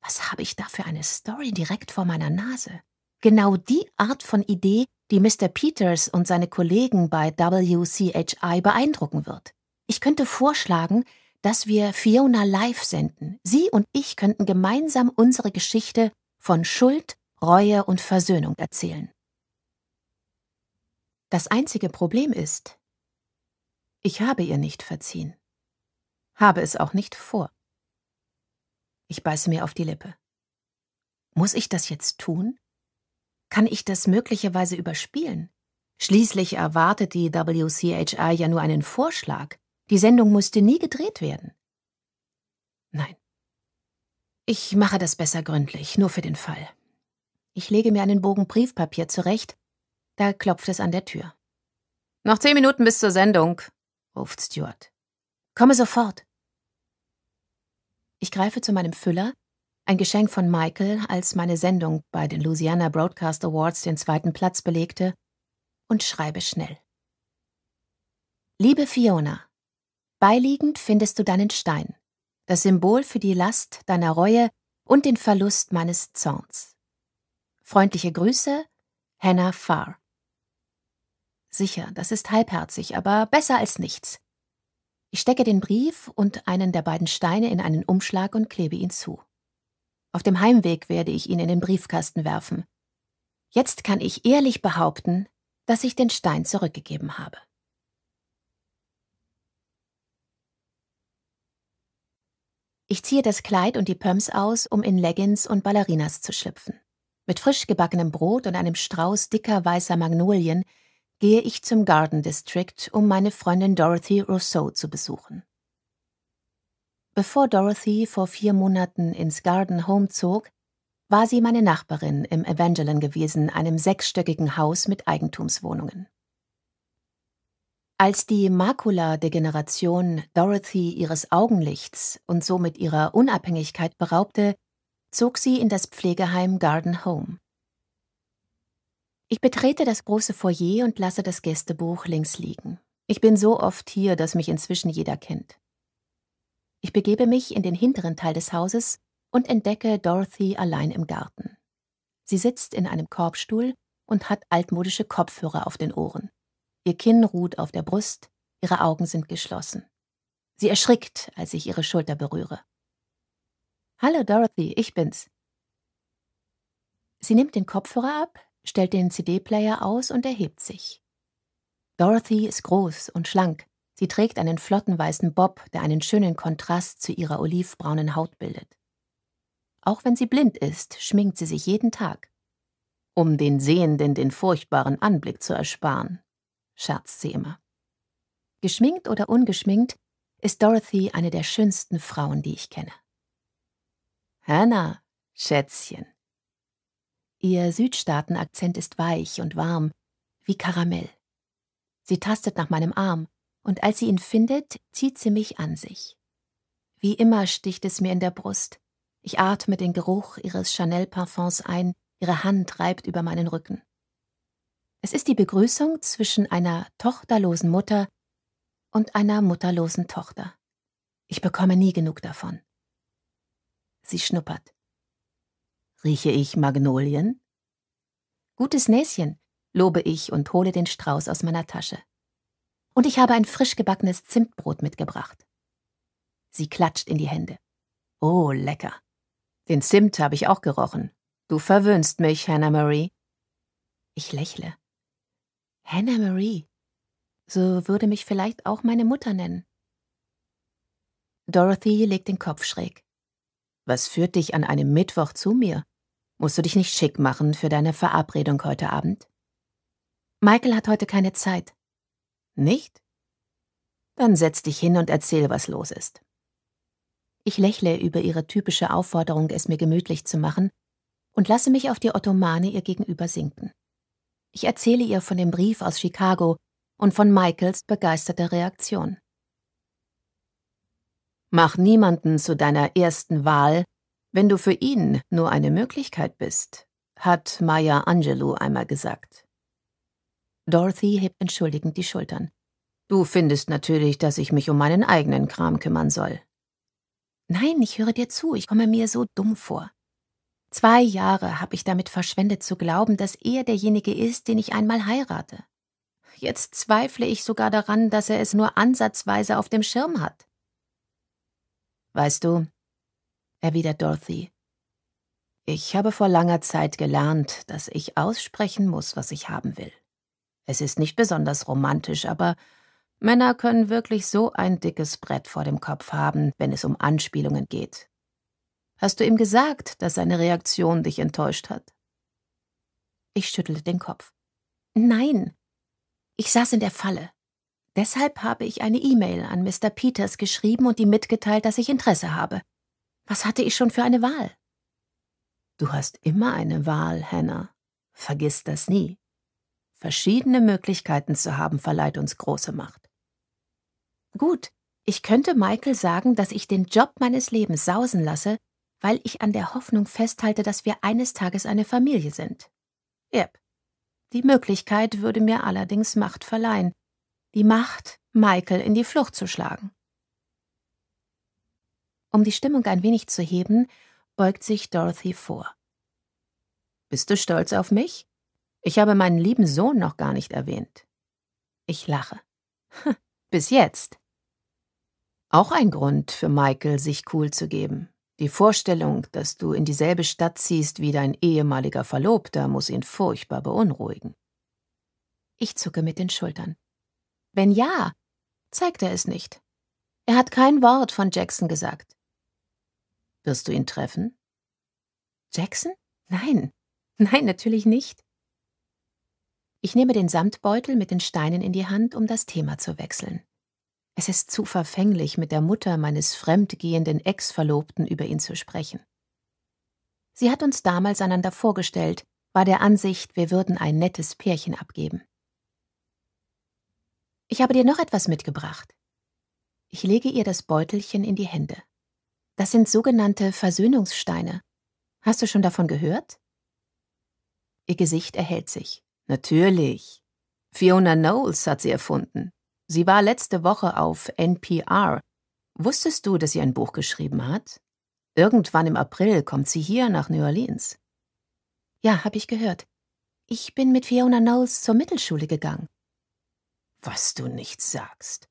S1: Was habe ich da für eine Story direkt vor meiner Nase? Genau die Art von Idee, die Mr. Peters und seine Kollegen bei WCHI beeindrucken wird. Ich könnte vorschlagen, dass wir Fiona live senden. Sie und ich könnten gemeinsam unsere Geschichte von Schuld, Reue und Versöhnung erzählen. Das einzige Problem ist, ich habe ihr nicht verziehen, habe es auch nicht vor. Ich beiße mir auf die Lippe. Muss ich das jetzt tun? Kann ich das möglicherweise überspielen? Schließlich erwartet die WCHI ja nur einen Vorschlag. Die Sendung musste nie gedreht werden. Nein. Ich mache das besser gründlich, nur für den Fall. Ich lege mir einen Bogen Briefpapier zurecht. Da klopft es an der Tür. Noch zehn Minuten bis zur Sendung, ruft Stuart. Komme sofort. Ich greife zu meinem Füller, ein Geschenk von Michael, als meine Sendung bei den Louisiana Broadcast Awards den zweiten Platz belegte, und schreibe schnell. Liebe Fiona, beiliegend findest du deinen Stein, das Symbol für die Last deiner Reue und den Verlust meines Zorns. Freundliche Grüße, Hannah Farr. Sicher, das ist halbherzig, aber besser als nichts. Ich stecke den Brief und einen der beiden Steine in einen Umschlag und klebe ihn zu. Auf dem Heimweg werde ich ihn in den Briefkasten werfen. Jetzt kann ich ehrlich behaupten, dass ich den Stein zurückgegeben habe. Ich ziehe das Kleid und die Pumps aus, um in Leggings und Ballerinas zu schlüpfen. Mit frisch gebackenem Brot und einem Strauß dicker weißer Magnolien gehe ich zum Garden District, um meine Freundin Dorothy Rousseau zu besuchen. Bevor Dorothy vor vier Monaten ins Garden Home zog, war sie meine Nachbarin im Evangeline gewesen, einem sechsstöckigen Haus mit Eigentumswohnungen. Als die Makula-Degeneration Dorothy ihres Augenlichts und somit ihrer Unabhängigkeit beraubte, zog sie in das Pflegeheim Garden Home. Ich betrete das große Foyer und lasse das Gästebuch links liegen. Ich bin so oft hier, dass mich inzwischen jeder kennt. Ich begebe mich in den hinteren Teil des Hauses und entdecke Dorothy allein im Garten. Sie sitzt in einem Korbstuhl und hat altmodische Kopfhörer auf den Ohren. Ihr Kinn ruht auf der Brust, ihre Augen sind geschlossen. Sie erschrickt, als ich ihre Schulter berühre. Hallo Dorothy, ich bin's. Sie nimmt den Kopfhörer ab, stellt den CD-Player aus und erhebt sich. Dorothy ist groß und schlank. Sie trägt einen flotten weißen Bob, der einen schönen Kontrast zu ihrer olivbraunen Haut bildet. Auch wenn sie blind ist, schminkt sie sich jeden Tag. Um den Sehenden den furchtbaren Anblick zu ersparen, scherzt sie immer. Geschminkt oder ungeschminkt ist Dorothy eine der schönsten Frauen, die ich kenne. Hannah, Schätzchen. Ihr Südstaatenakzent ist weich und warm, wie Karamell. Sie tastet nach meinem Arm, und als sie ihn findet, zieht sie mich an sich. Wie immer sticht es mir in der Brust. Ich atme den Geruch ihres Chanel-Parfums ein, ihre Hand reibt über meinen Rücken. Es ist die Begrüßung zwischen einer tochterlosen Mutter und einer mutterlosen Tochter. Ich bekomme nie genug davon. Sie schnuppert. Rieche ich Magnolien? Gutes Näschen, lobe ich und hole den Strauß aus meiner Tasche. Und ich habe ein frisch gebackenes Zimtbrot mitgebracht. Sie klatscht in die Hände. Oh, lecker. Den Zimt habe ich auch gerochen. Du verwöhnst mich, Hannah Marie. Ich lächle. Hannah Marie. So würde mich vielleicht auch meine Mutter nennen. Dorothy legt den Kopf schräg. Was führt dich an einem Mittwoch zu mir? Musst du dich nicht schick machen für deine Verabredung heute Abend? Michael hat heute keine Zeit. Nicht? Dann setz dich hin und erzähl, was los ist. Ich lächle über ihre typische Aufforderung, es mir gemütlich zu machen, und lasse mich auf die Ottomane ihr gegenüber sinken. Ich erzähle ihr von dem Brief aus Chicago und von Michaels begeisterter Reaktion. Mach niemanden zu deiner ersten Wahl, wenn du für ihn nur eine Möglichkeit bist, hat Maya Angelou einmal gesagt. Dorothy hebt entschuldigend die Schultern. Du findest natürlich, dass ich mich um meinen eigenen Kram kümmern soll. Nein, ich höre dir zu, ich komme mir so dumm vor. Zwei Jahre habe ich damit verschwendet zu glauben, dass er derjenige ist, den ich einmal heirate. Jetzt zweifle ich sogar daran, dass er es nur ansatzweise auf dem Schirm hat. Weißt du, erwidert Dorothy, ich habe vor langer Zeit gelernt, dass ich aussprechen muss, was ich haben will. Es ist nicht besonders romantisch, aber Männer können wirklich so ein dickes Brett vor dem Kopf haben, wenn es um Anspielungen geht. Hast du ihm gesagt, dass seine Reaktion dich enttäuscht hat? Ich schüttelte den Kopf. Nein. Ich saß in der Falle. Deshalb habe ich eine E-Mail an Mr. Peters geschrieben und ihm mitgeteilt, dass ich Interesse habe. Was hatte ich schon für eine Wahl? Du hast immer eine Wahl, Hannah. Vergiss das nie. Verschiedene Möglichkeiten zu haben verleiht uns große Macht. Gut, ich könnte Michael sagen, dass ich den Job meines Lebens sausen lasse, weil ich an der Hoffnung festhalte, dass wir eines Tages eine Familie sind. Yep. Die Möglichkeit würde mir allerdings Macht verleihen, die Macht, Michael in die Flucht zu schlagen. Um die Stimmung ein wenig zu heben, beugt sich Dorothy vor. Bist du stolz auf mich? Ich habe meinen lieben Sohn noch gar nicht erwähnt. Ich lache. Bis jetzt. Auch ein Grund für Michael, sich cool zu geben. Die Vorstellung, dass du in dieselbe Stadt ziehst wie dein ehemaliger Verlobter, muss ihn furchtbar beunruhigen. Ich zucke mit den Schultern. Wenn ja, zeigt er es nicht. Er hat kein Wort von Jackson gesagt. Wirst du ihn treffen? Jackson? Nein. Nein, natürlich nicht. Ich nehme den Samtbeutel mit den Steinen in die Hand, um das Thema zu wechseln. Es ist zu verfänglich, mit der Mutter meines fremdgehenden Ex-Verlobten über ihn zu sprechen. Sie hat uns damals einander vorgestellt, war der Ansicht, wir würden ein nettes Pärchen abgeben. Ich habe dir noch etwas mitgebracht. Ich lege ihr das Beutelchen in die Hände. Das sind sogenannte Versöhnungssteine. Hast du schon davon gehört? Ihr Gesicht erhält sich. Natürlich. Fiona Knowles hat sie erfunden. Sie war letzte Woche auf NPR. Wusstest du, dass sie ein Buch geschrieben hat? Irgendwann im April kommt sie hier nach New Orleans. Ja, habe ich gehört. Ich bin mit Fiona Knowles zur Mittelschule gegangen was du nicht sagst.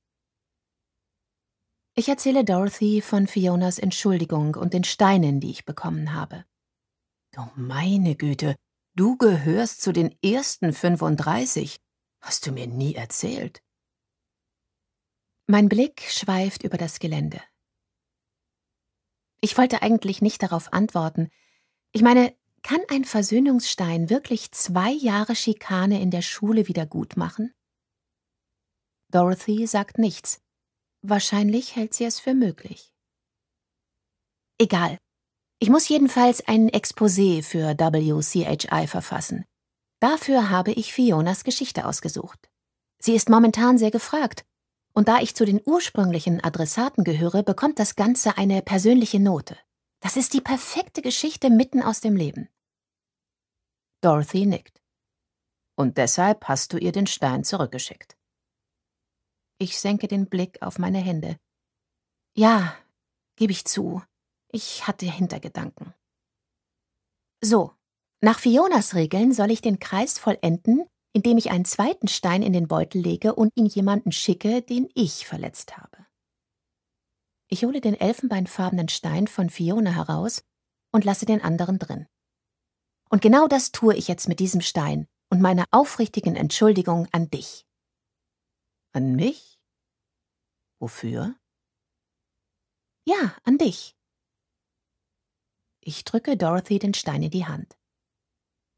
S1: Ich erzähle Dorothy von Fionas Entschuldigung und den Steinen, die ich bekommen habe. Du meine Güte, du gehörst zu den ersten 35. Hast du mir nie erzählt. Mein Blick schweift über das Gelände. Ich wollte eigentlich nicht darauf antworten. Ich meine, kann ein Versöhnungsstein wirklich zwei Jahre Schikane in der Schule wieder gut machen? Dorothy sagt nichts. Wahrscheinlich hält sie es für möglich. Egal. Ich muss jedenfalls ein Exposé für WCHI verfassen. Dafür habe ich Fionas Geschichte ausgesucht. Sie ist momentan sehr gefragt, und da ich zu den ursprünglichen Adressaten gehöre, bekommt das Ganze eine persönliche Note. Das ist die perfekte Geschichte mitten aus dem Leben. Dorothy nickt. Und deshalb hast du ihr den Stein zurückgeschickt. Ich senke den Blick auf meine Hände. Ja, gebe ich zu. Ich hatte Hintergedanken. So, nach Fionas Regeln soll ich den Kreis vollenden, indem ich einen zweiten Stein in den Beutel lege und ihn jemanden schicke, den ich verletzt habe. Ich hole den elfenbeinfarbenen Stein von Fiona heraus und lasse den anderen drin. Und genau das tue ich jetzt mit diesem Stein und meiner aufrichtigen Entschuldigung an dich. An mich? Wofür? Ja, an dich. Ich drücke Dorothy den Stein in die Hand.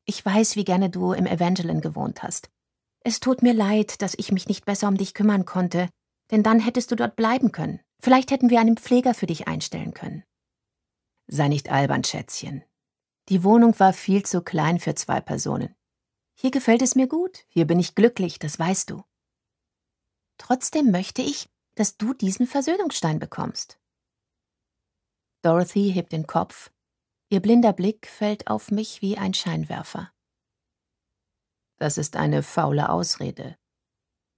S1: Ich weiß, wie gerne du im Evangelin gewohnt hast. Es tut mir leid, dass ich mich nicht besser um dich kümmern konnte, denn dann hättest du dort bleiben können. Vielleicht hätten wir einen Pfleger für dich einstellen können. Sei nicht albern, Schätzchen. Die Wohnung war viel zu klein für zwei Personen. Hier gefällt es mir gut, hier bin ich glücklich, das weißt du. Trotzdem möchte ich, dass du diesen Versöhnungsstein bekommst. Dorothy hebt den Kopf. Ihr blinder Blick fällt auf mich wie ein Scheinwerfer. Das ist eine faule Ausrede.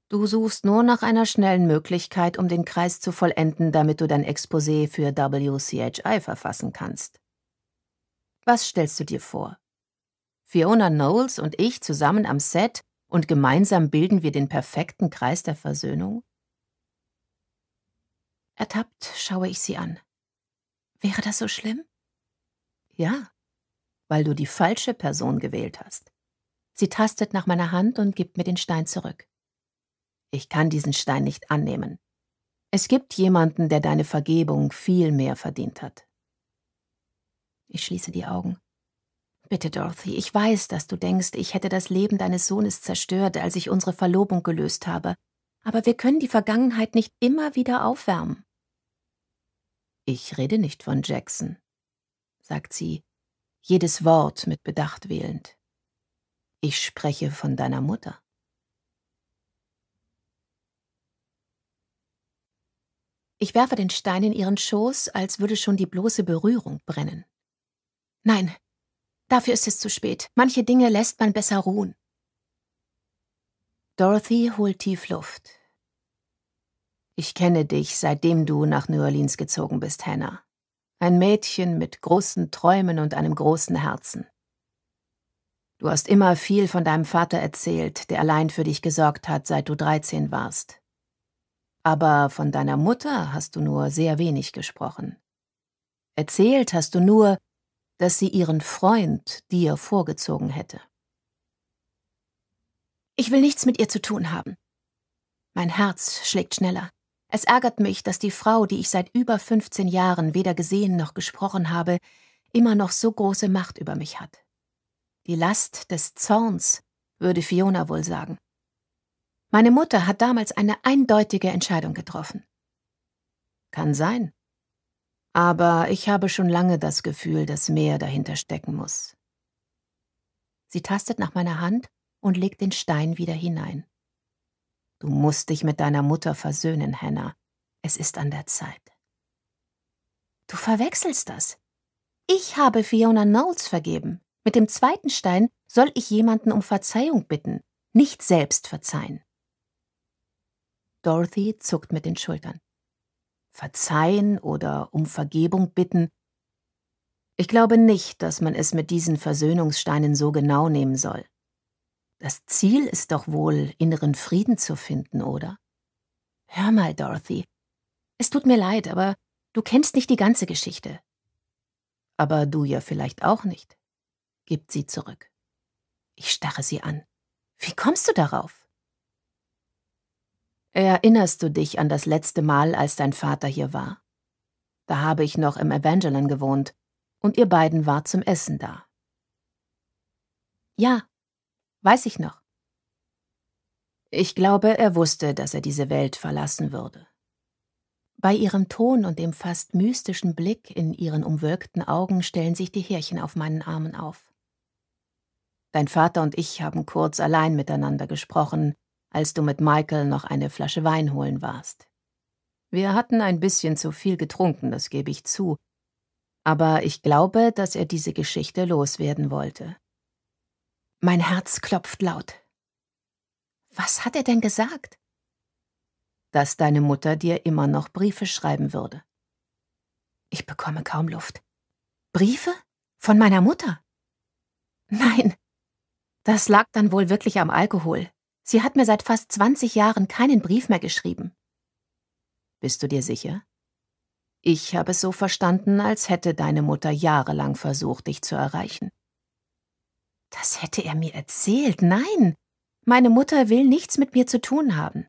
S1: Du suchst nur nach einer schnellen Möglichkeit, um den Kreis zu vollenden, damit du dein Exposé für WCHI verfassen kannst. Was stellst du dir vor? Fiona Knowles und ich zusammen am Set und gemeinsam bilden wir den perfekten Kreis der Versöhnung? Ertappt schaue ich sie an. Wäre das so schlimm? Ja, weil du die falsche Person gewählt hast. Sie tastet nach meiner Hand und gibt mir den Stein zurück. Ich kann diesen Stein nicht annehmen. Es gibt jemanden, der deine Vergebung viel mehr verdient hat. Ich schließe die Augen. Bitte, Dorothy, ich weiß, dass du denkst, ich hätte das Leben deines Sohnes zerstört, als ich unsere Verlobung gelöst habe, aber wir können die Vergangenheit nicht immer wieder aufwärmen. Ich rede nicht von Jackson, sagt sie, jedes Wort mit Bedacht wählend. Ich spreche von deiner Mutter. Ich werfe den Stein in ihren Schoß, als würde schon die bloße Berührung brennen. Nein, Dafür ist es zu spät. Manche Dinge lässt man besser ruhen. Dorothy holt tief Luft. Ich kenne dich, seitdem du nach New Orleans gezogen bist, Hannah. Ein Mädchen mit großen Träumen und einem großen Herzen. Du hast immer viel von deinem Vater erzählt, der allein für dich gesorgt hat, seit du 13 warst. Aber von deiner Mutter hast du nur sehr wenig gesprochen. Erzählt hast du nur, dass sie ihren Freund dir vorgezogen hätte. Ich will nichts mit ihr zu tun haben. Mein Herz schlägt schneller. Es ärgert mich, dass die Frau, die ich seit über 15 Jahren weder gesehen noch gesprochen habe, immer noch so große Macht über mich hat. Die Last des Zorns, würde Fiona wohl sagen. Meine Mutter hat damals eine eindeutige Entscheidung getroffen. Kann sein, aber ich habe schon lange das Gefühl, dass mehr dahinter stecken muss. Sie tastet nach meiner Hand und legt den Stein wieder hinein. Du musst dich mit deiner Mutter versöhnen, Hannah. Es ist an der Zeit. Du verwechselst das. Ich habe Fiona Knowles vergeben. Mit dem zweiten Stein soll ich jemanden um Verzeihung bitten, nicht selbst verzeihen. Dorothy zuckt mit den Schultern. Verzeihen oder um Vergebung bitten. Ich glaube nicht, dass man es mit diesen Versöhnungssteinen so genau nehmen soll. Das Ziel ist doch wohl, inneren Frieden zu finden, oder? Hör mal, Dorothy. Es tut mir leid, aber du kennst nicht die ganze Geschichte. Aber du ja vielleicht auch nicht, gibt sie zurück. Ich starre sie an. Wie kommst du darauf? Erinnerst du dich an das letzte Mal, als dein Vater hier war? Da habe ich noch im Evangelan gewohnt und ihr beiden wart zum Essen da. Ja, weiß ich noch. Ich glaube, er wusste, dass er diese Welt verlassen würde. Bei ihrem Ton und dem fast mystischen Blick in ihren umwölkten Augen stellen sich die Härchen auf meinen Armen auf. Dein Vater und ich haben kurz allein miteinander gesprochen, als du mit Michael noch eine Flasche Wein holen warst. Wir hatten ein bisschen zu viel getrunken, das gebe ich zu, aber ich glaube, dass er diese Geschichte loswerden wollte. Mein Herz klopft laut. Was hat er denn gesagt? Dass deine Mutter dir immer noch Briefe schreiben würde. Ich bekomme kaum Luft. Briefe? Von meiner Mutter? Nein. Das lag dann wohl wirklich am Alkohol. Sie hat mir seit fast 20 Jahren keinen Brief mehr geschrieben. Bist du dir sicher? Ich habe es so verstanden, als hätte deine Mutter jahrelang versucht, dich zu erreichen. Das hätte er mir erzählt. Nein, meine Mutter will nichts mit mir zu tun haben.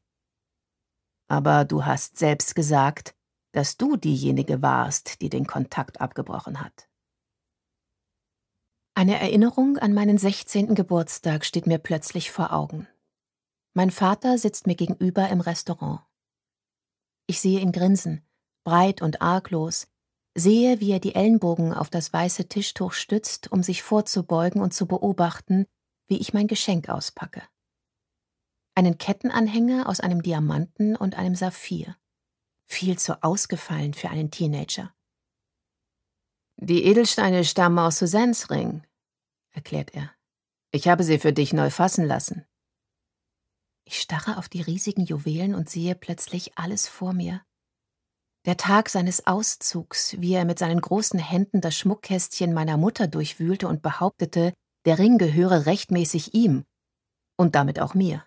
S1: Aber du hast selbst gesagt, dass du diejenige warst, die den Kontakt abgebrochen hat. Eine Erinnerung an meinen 16. Geburtstag steht mir plötzlich vor Augen. Mein Vater sitzt mir gegenüber im Restaurant. Ich sehe ihn grinsen, breit und arglos, sehe, wie er die Ellenbogen auf das weiße Tischtuch stützt, um sich vorzubeugen und zu beobachten, wie ich mein Geschenk auspacke. Einen Kettenanhänger aus einem Diamanten und einem Saphir. Viel zu ausgefallen für einen Teenager. Die Edelsteine stammen aus Susans Ring, erklärt er. Ich habe sie für dich neu fassen lassen. Ich starre auf die riesigen Juwelen und sehe plötzlich alles vor mir. Der Tag seines Auszugs, wie er mit seinen großen Händen das Schmuckkästchen meiner Mutter durchwühlte und behauptete, der Ring gehöre rechtmäßig ihm und damit auch mir.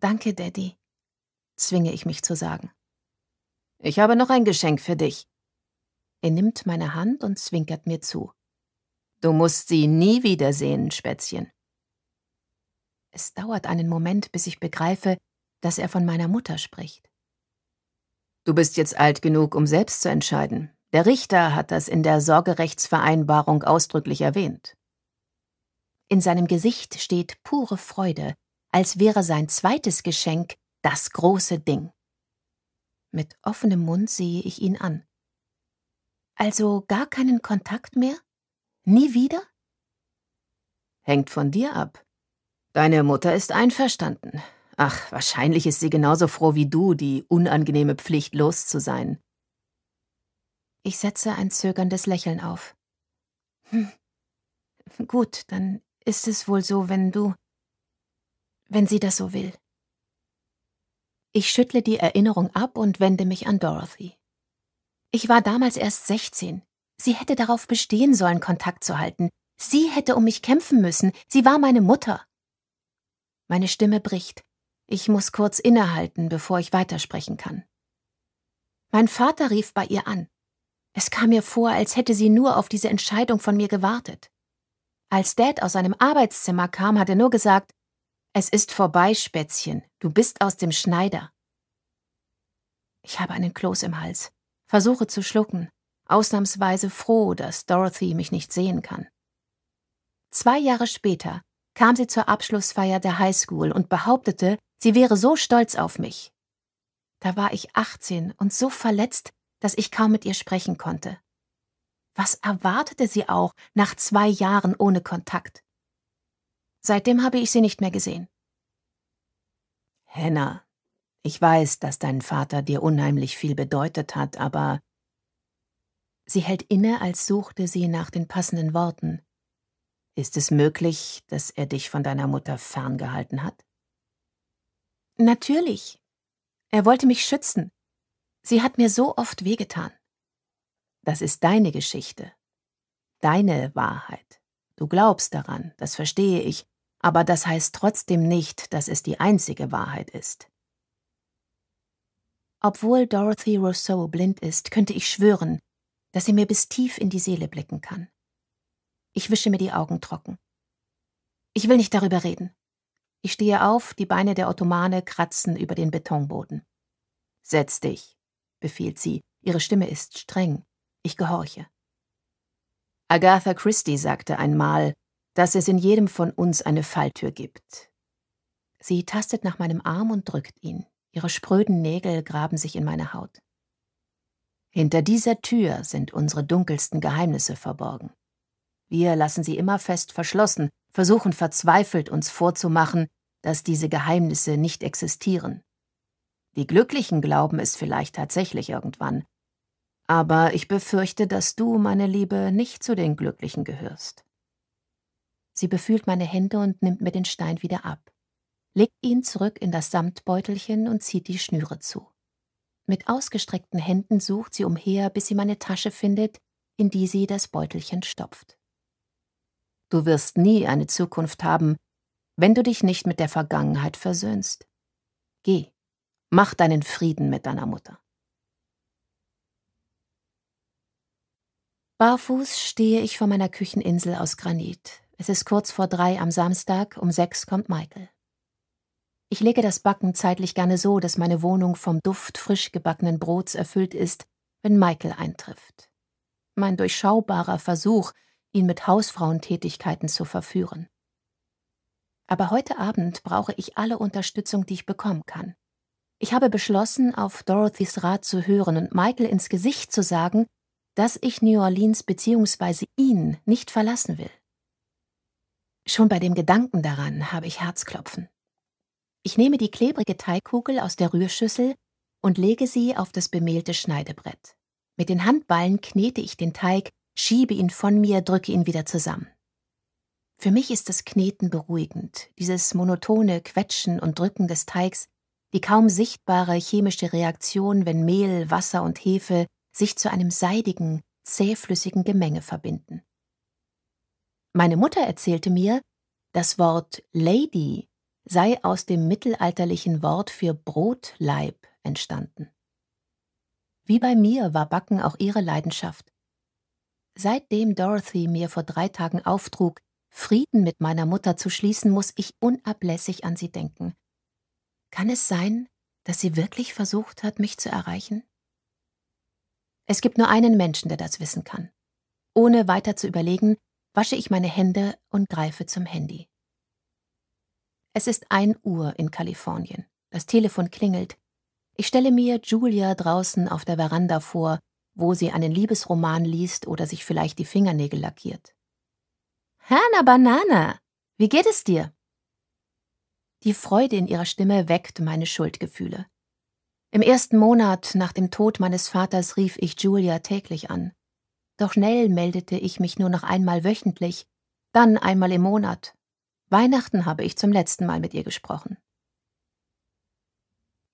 S1: Danke, Daddy, zwinge ich mich zu sagen. Ich habe noch ein Geschenk für dich. Er nimmt meine Hand und zwinkert mir zu. Du musst sie nie wiedersehen, Spätzchen. Es dauert einen Moment, bis ich begreife, dass er von meiner Mutter spricht. Du bist jetzt alt genug, um selbst zu entscheiden. Der Richter hat das in der Sorgerechtsvereinbarung ausdrücklich erwähnt. In seinem Gesicht steht pure Freude, als wäre sein zweites Geschenk das große Ding. Mit offenem Mund sehe ich ihn an. Also gar keinen Kontakt mehr? Nie wieder? Hängt von dir ab, Deine Mutter ist einverstanden. Ach, wahrscheinlich ist sie genauso froh wie du, die unangenehme Pflicht los zu sein. Ich setze ein zögerndes Lächeln auf. Hm. Gut, dann ist es wohl so, wenn du. wenn sie das so will. Ich schüttle die Erinnerung ab und wende mich an Dorothy. Ich war damals erst 16. Sie hätte darauf bestehen sollen, Kontakt zu halten. Sie hätte um mich kämpfen müssen. Sie war meine Mutter. Meine Stimme bricht. Ich muss kurz innehalten, bevor ich weitersprechen kann. Mein Vater rief bei ihr an. Es kam mir vor, als hätte sie nur auf diese Entscheidung von mir gewartet. Als Dad aus seinem Arbeitszimmer kam, hat er nur gesagt, es ist vorbei, Spätzchen, du bist aus dem Schneider. Ich habe einen Kloß im Hals, versuche zu schlucken, ausnahmsweise froh, dass Dorothy mich nicht sehen kann. Zwei Jahre später kam sie zur Abschlussfeier der Highschool und behauptete, sie wäre so stolz auf mich. Da war ich 18 und so verletzt, dass ich kaum mit ihr sprechen konnte. Was erwartete sie auch nach zwei Jahren ohne Kontakt? Seitdem habe ich sie nicht mehr gesehen. Hannah, ich weiß, dass dein Vater dir unheimlich viel bedeutet hat, aber. Sie hält inne, als suchte sie nach den passenden Worten. Ist es möglich, dass er dich von deiner Mutter ferngehalten hat? Natürlich. Er wollte mich schützen. Sie hat mir so oft wehgetan. Das ist deine Geschichte. Deine Wahrheit. Du glaubst daran, das verstehe ich, aber das heißt trotzdem nicht, dass es die einzige Wahrheit ist. Obwohl Dorothy Rousseau blind ist, könnte ich schwören, dass sie mir bis tief in die Seele blicken kann. Ich wische mir die Augen trocken. Ich will nicht darüber reden. Ich stehe auf, die Beine der Ottomane kratzen über den Betonboden. Setz dich, befiehlt sie. Ihre Stimme ist streng. Ich gehorche. Agatha Christie sagte einmal, dass es in jedem von uns eine Falltür gibt. Sie tastet nach meinem Arm und drückt ihn. Ihre spröden Nägel graben sich in meine Haut. Hinter dieser Tür sind unsere dunkelsten Geheimnisse verborgen. Wir lassen sie immer fest verschlossen, versuchen verzweifelt uns vorzumachen, dass diese Geheimnisse nicht existieren. Die Glücklichen glauben es vielleicht tatsächlich irgendwann. Aber ich befürchte, dass du, meine Liebe, nicht zu den Glücklichen gehörst. Sie befühlt meine Hände und nimmt mir den Stein wieder ab, legt ihn zurück in das Samtbeutelchen und zieht die Schnüre zu. Mit ausgestreckten Händen sucht sie umher, bis sie meine Tasche findet, in die sie das Beutelchen stopft. Du wirst nie eine Zukunft haben, wenn du dich nicht mit der Vergangenheit versöhnst. Geh, mach deinen Frieden mit deiner Mutter. Barfuß stehe ich vor meiner Kücheninsel aus Granit. Es ist kurz vor drei am Samstag, um sechs kommt Michael. Ich lege das Backen zeitlich gerne so, dass meine Wohnung vom Duft frisch gebackenen Brots erfüllt ist, wenn Michael eintrifft. Mein durchschaubarer Versuch, ihn mit Hausfrauentätigkeiten zu verführen. Aber heute Abend brauche ich alle Unterstützung, die ich bekommen kann. Ich habe beschlossen, auf Dorothys Rat zu hören und Michael ins Gesicht zu sagen, dass ich New Orleans bzw. ihn nicht verlassen will. Schon bei dem Gedanken daran habe ich Herzklopfen. Ich nehme die klebrige Teigkugel aus der Rührschüssel und lege sie auf das bemehlte Schneidebrett. Mit den Handballen knete ich den Teig schiebe ihn von mir, drücke ihn wieder zusammen. Für mich ist das Kneten beruhigend, dieses monotone Quetschen und Drücken des Teigs, die kaum sichtbare chemische Reaktion, wenn Mehl, Wasser und Hefe sich zu einem seidigen, zähflüssigen Gemenge verbinden. Meine Mutter erzählte mir, das Wort Lady sei aus dem mittelalterlichen Wort für Brotleib entstanden. Wie bei mir war Backen auch ihre Leidenschaft, Seitdem Dorothy mir vor drei Tagen auftrug, Frieden mit meiner Mutter zu schließen, muss ich unablässig an sie denken. Kann es sein, dass sie wirklich versucht hat, mich zu erreichen? Es gibt nur einen Menschen, der das wissen kann. Ohne weiter zu überlegen, wasche ich meine Hände und greife zum Handy. Es ist ein Uhr in Kalifornien. Das Telefon klingelt. Ich stelle mir Julia draußen auf der Veranda vor, wo sie einen Liebesroman liest oder sich vielleicht die Fingernägel lackiert. Hanna Banana, wie geht es dir? Die Freude in ihrer Stimme weckt meine Schuldgefühle. Im ersten Monat nach dem Tod meines Vaters rief ich Julia täglich an. Doch schnell meldete ich mich nur noch einmal wöchentlich, dann einmal im Monat. Weihnachten habe ich zum letzten Mal mit ihr gesprochen.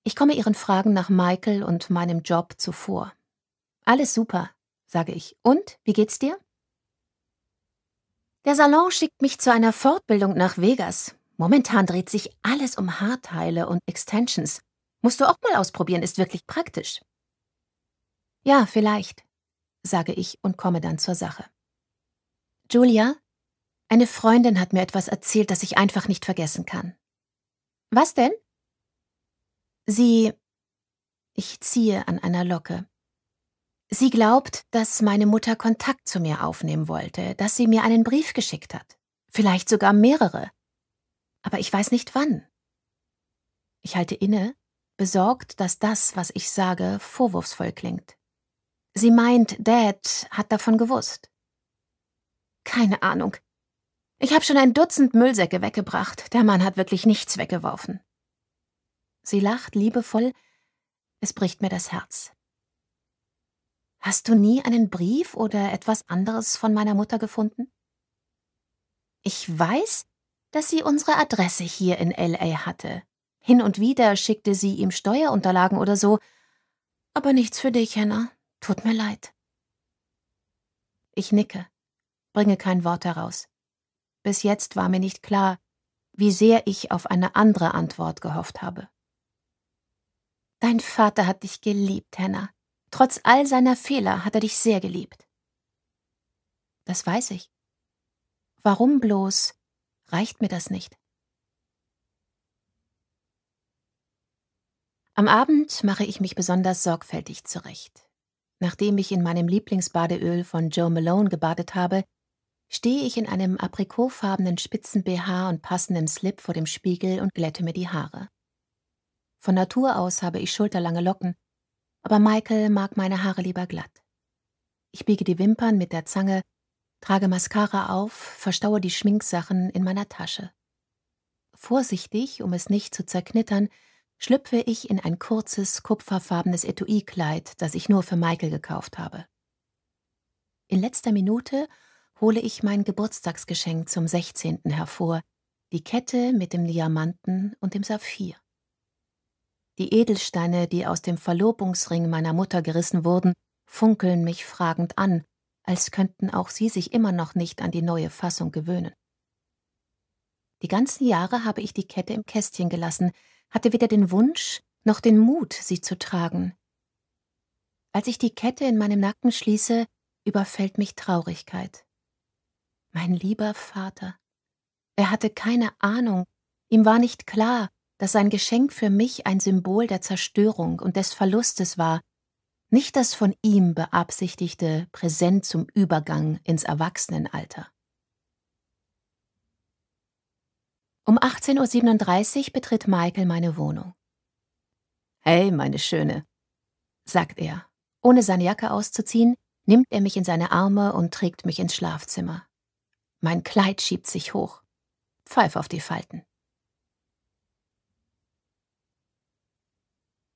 S1: Ich komme ihren Fragen nach Michael und meinem Job zuvor. Alles super, sage ich. Und, wie geht's dir? Der Salon schickt mich zu einer Fortbildung nach Vegas. Momentan dreht sich alles um Haarteile und Extensions. Musst du auch mal ausprobieren, ist wirklich praktisch. Ja, vielleicht, sage ich und komme dann zur Sache. Julia, eine Freundin hat mir etwas erzählt, das ich einfach nicht vergessen kann. Was denn? Sie. Ich ziehe an einer Locke. Sie glaubt, dass meine Mutter Kontakt zu mir aufnehmen wollte, dass sie mir einen Brief geschickt hat, vielleicht sogar mehrere. Aber ich weiß nicht wann. Ich halte inne, besorgt, dass das, was ich sage, vorwurfsvoll klingt. Sie meint, Dad hat davon gewusst. Keine Ahnung. Ich habe schon ein Dutzend Müllsäcke weggebracht. Der Mann hat wirklich nichts weggeworfen. Sie lacht liebevoll. Es bricht mir das Herz. Hast du nie einen Brief oder etwas anderes von meiner Mutter gefunden? Ich weiß, dass sie unsere Adresse hier in LA hatte. Hin und wieder schickte sie ihm Steuerunterlagen oder so. Aber nichts für dich, Hannah. Tut mir leid. Ich nicke, bringe kein Wort heraus. Bis jetzt war mir nicht klar, wie sehr ich auf eine andere Antwort gehofft habe. Dein Vater hat dich geliebt, Hannah. Trotz all seiner Fehler hat er dich sehr geliebt. Das weiß ich. Warum bloß reicht mir das nicht? Am Abend mache ich mich besonders sorgfältig zurecht. Nachdem ich in meinem Lieblingsbadeöl von Joe Malone gebadet habe, stehe ich in einem aprikotfarbenen spitzen BH und passendem Slip vor dem Spiegel und glätte mir die Haare. Von Natur aus habe ich schulterlange Locken aber Michael mag meine Haare lieber glatt. Ich biege die Wimpern mit der Zange, trage Mascara auf, verstaue die Schminksachen in meiner Tasche. Vorsichtig, um es nicht zu zerknittern, schlüpfe ich in ein kurzes, kupferfarbenes Etui-Kleid, das ich nur für Michael gekauft habe. In letzter Minute hole ich mein Geburtstagsgeschenk zum 16. hervor, die Kette mit dem Diamanten und dem Saphir. Die Edelsteine, die aus dem Verlobungsring meiner Mutter gerissen wurden, funkeln mich fragend an, als könnten auch sie sich immer noch nicht an die neue Fassung gewöhnen. Die ganzen Jahre habe ich die Kette im Kästchen gelassen, hatte weder den Wunsch noch den Mut, sie zu tragen. Als ich die Kette in meinem Nacken schließe, überfällt mich Traurigkeit. Mein lieber Vater. Er hatte keine Ahnung, ihm war nicht klar, dass sein Geschenk für mich ein Symbol der Zerstörung und des Verlustes war, nicht das von ihm beabsichtigte Präsent zum Übergang ins Erwachsenenalter. Um 18.37 Uhr betritt Michael meine Wohnung. Hey, meine Schöne, sagt er. Ohne seine Jacke auszuziehen, nimmt er mich in seine Arme und trägt mich ins Schlafzimmer. Mein Kleid schiebt sich hoch. Pfeif auf die Falten.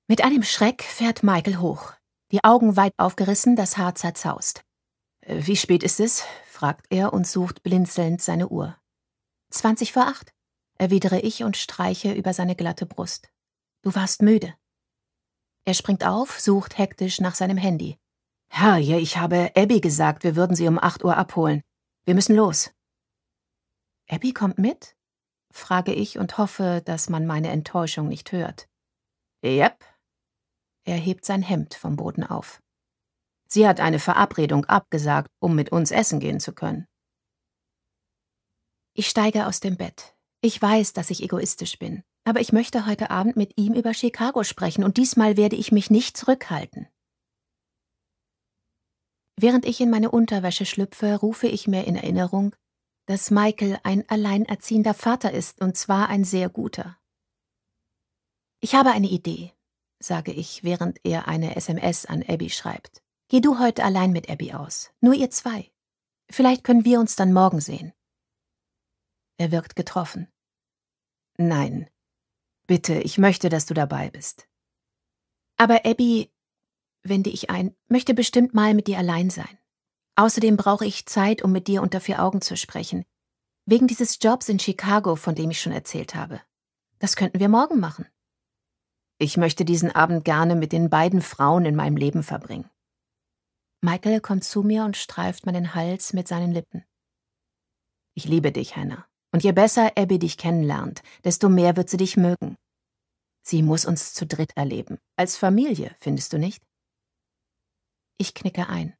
S1: Mit einem Schreck fährt Michael hoch, die Augen weit aufgerissen, das Haar zerzaust. Äh, wie spät ist es? fragt er und sucht blinzelnd seine Uhr. Zwanzig vor acht, erwidere ich und streiche über seine glatte Brust. Du warst müde. Er springt auf, sucht hektisch nach seinem Handy. Herr, ja, ich habe Abby gesagt, wir würden sie um acht Uhr abholen. Wir müssen los. Abby kommt mit? frage ich und hoffe, dass man meine Enttäuschung nicht hört. Yep, er hebt sein Hemd vom Boden auf. Sie hat eine Verabredung abgesagt, um mit uns essen gehen zu können. Ich steige aus dem Bett. Ich weiß, dass ich egoistisch bin, aber ich möchte heute Abend mit ihm über Chicago sprechen und diesmal werde ich mich nicht zurückhalten. Während ich in meine Unterwäsche schlüpfe, rufe ich mir in Erinnerung, dass Michael ein alleinerziehender Vater ist und zwar ein sehr guter. Ich habe eine Idee sage ich, während er eine SMS an Abby schreibt. Geh du heute allein mit Abby aus, nur ihr zwei. Vielleicht können wir uns dann morgen sehen. Er wirkt getroffen. Nein. Bitte, ich möchte, dass du dabei bist. Aber Abby, wende ich ein, möchte bestimmt mal mit dir allein sein. Außerdem brauche ich Zeit, um mit dir unter vier Augen zu sprechen. Wegen dieses Jobs in Chicago, von dem ich schon erzählt habe. Das könnten wir morgen machen. Ich möchte diesen Abend gerne mit den beiden Frauen in meinem Leben verbringen. Michael kommt zu mir und streift meinen Hals mit seinen Lippen. Ich liebe dich, Hannah. Und je besser Abby dich kennenlernt, desto mehr wird sie dich mögen. Sie muss uns zu dritt erleben. Als Familie, findest du nicht? Ich knicke ein.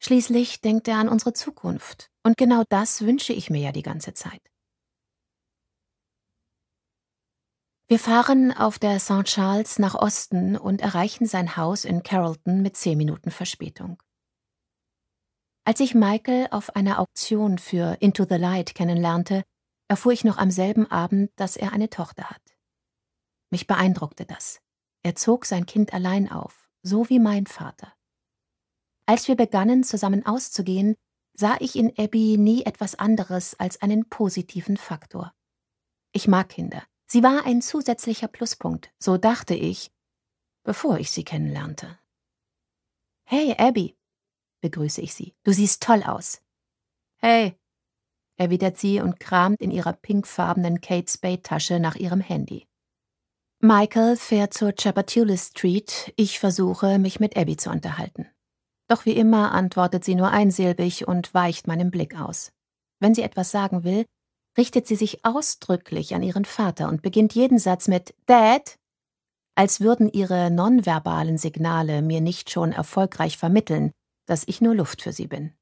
S1: Schließlich denkt er an unsere Zukunft. Und genau das wünsche ich mir ja die ganze Zeit. Wir fahren auf der St. Charles nach Osten und erreichen sein Haus in Carrollton mit zehn Minuten Verspätung. Als ich Michael auf einer Auktion für Into the Light kennenlernte, erfuhr ich noch am selben Abend, dass er eine Tochter hat. Mich beeindruckte das. Er zog sein Kind allein auf, so wie mein Vater. Als wir begannen, zusammen auszugehen, sah ich in Abby nie etwas anderes als einen positiven Faktor. Ich mag Kinder, Sie war ein zusätzlicher Pluspunkt, so dachte ich, bevor ich sie kennenlernte. Hey, Abby, begrüße ich sie. Du siehst toll aus. Hey, erwidert sie und kramt in ihrer pinkfarbenen Kate Spade Tasche nach ihrem Handy. Michael fährt zur Chapatula Street. Ich versuche, mich mit Abby zu unterhalten. Doch wie immer antwortet sie nur einsilbig und weicht meinem Blick aus. Wenn sie etwas sagen will, richtet sie sich ausdrücklich an ihren Vater und beginnt jeden Satz mit Dad, als würden ihre nonverbalen Signale mir nicht schon erfolgreich vermitteln, dass ich nur Luft für sie bin.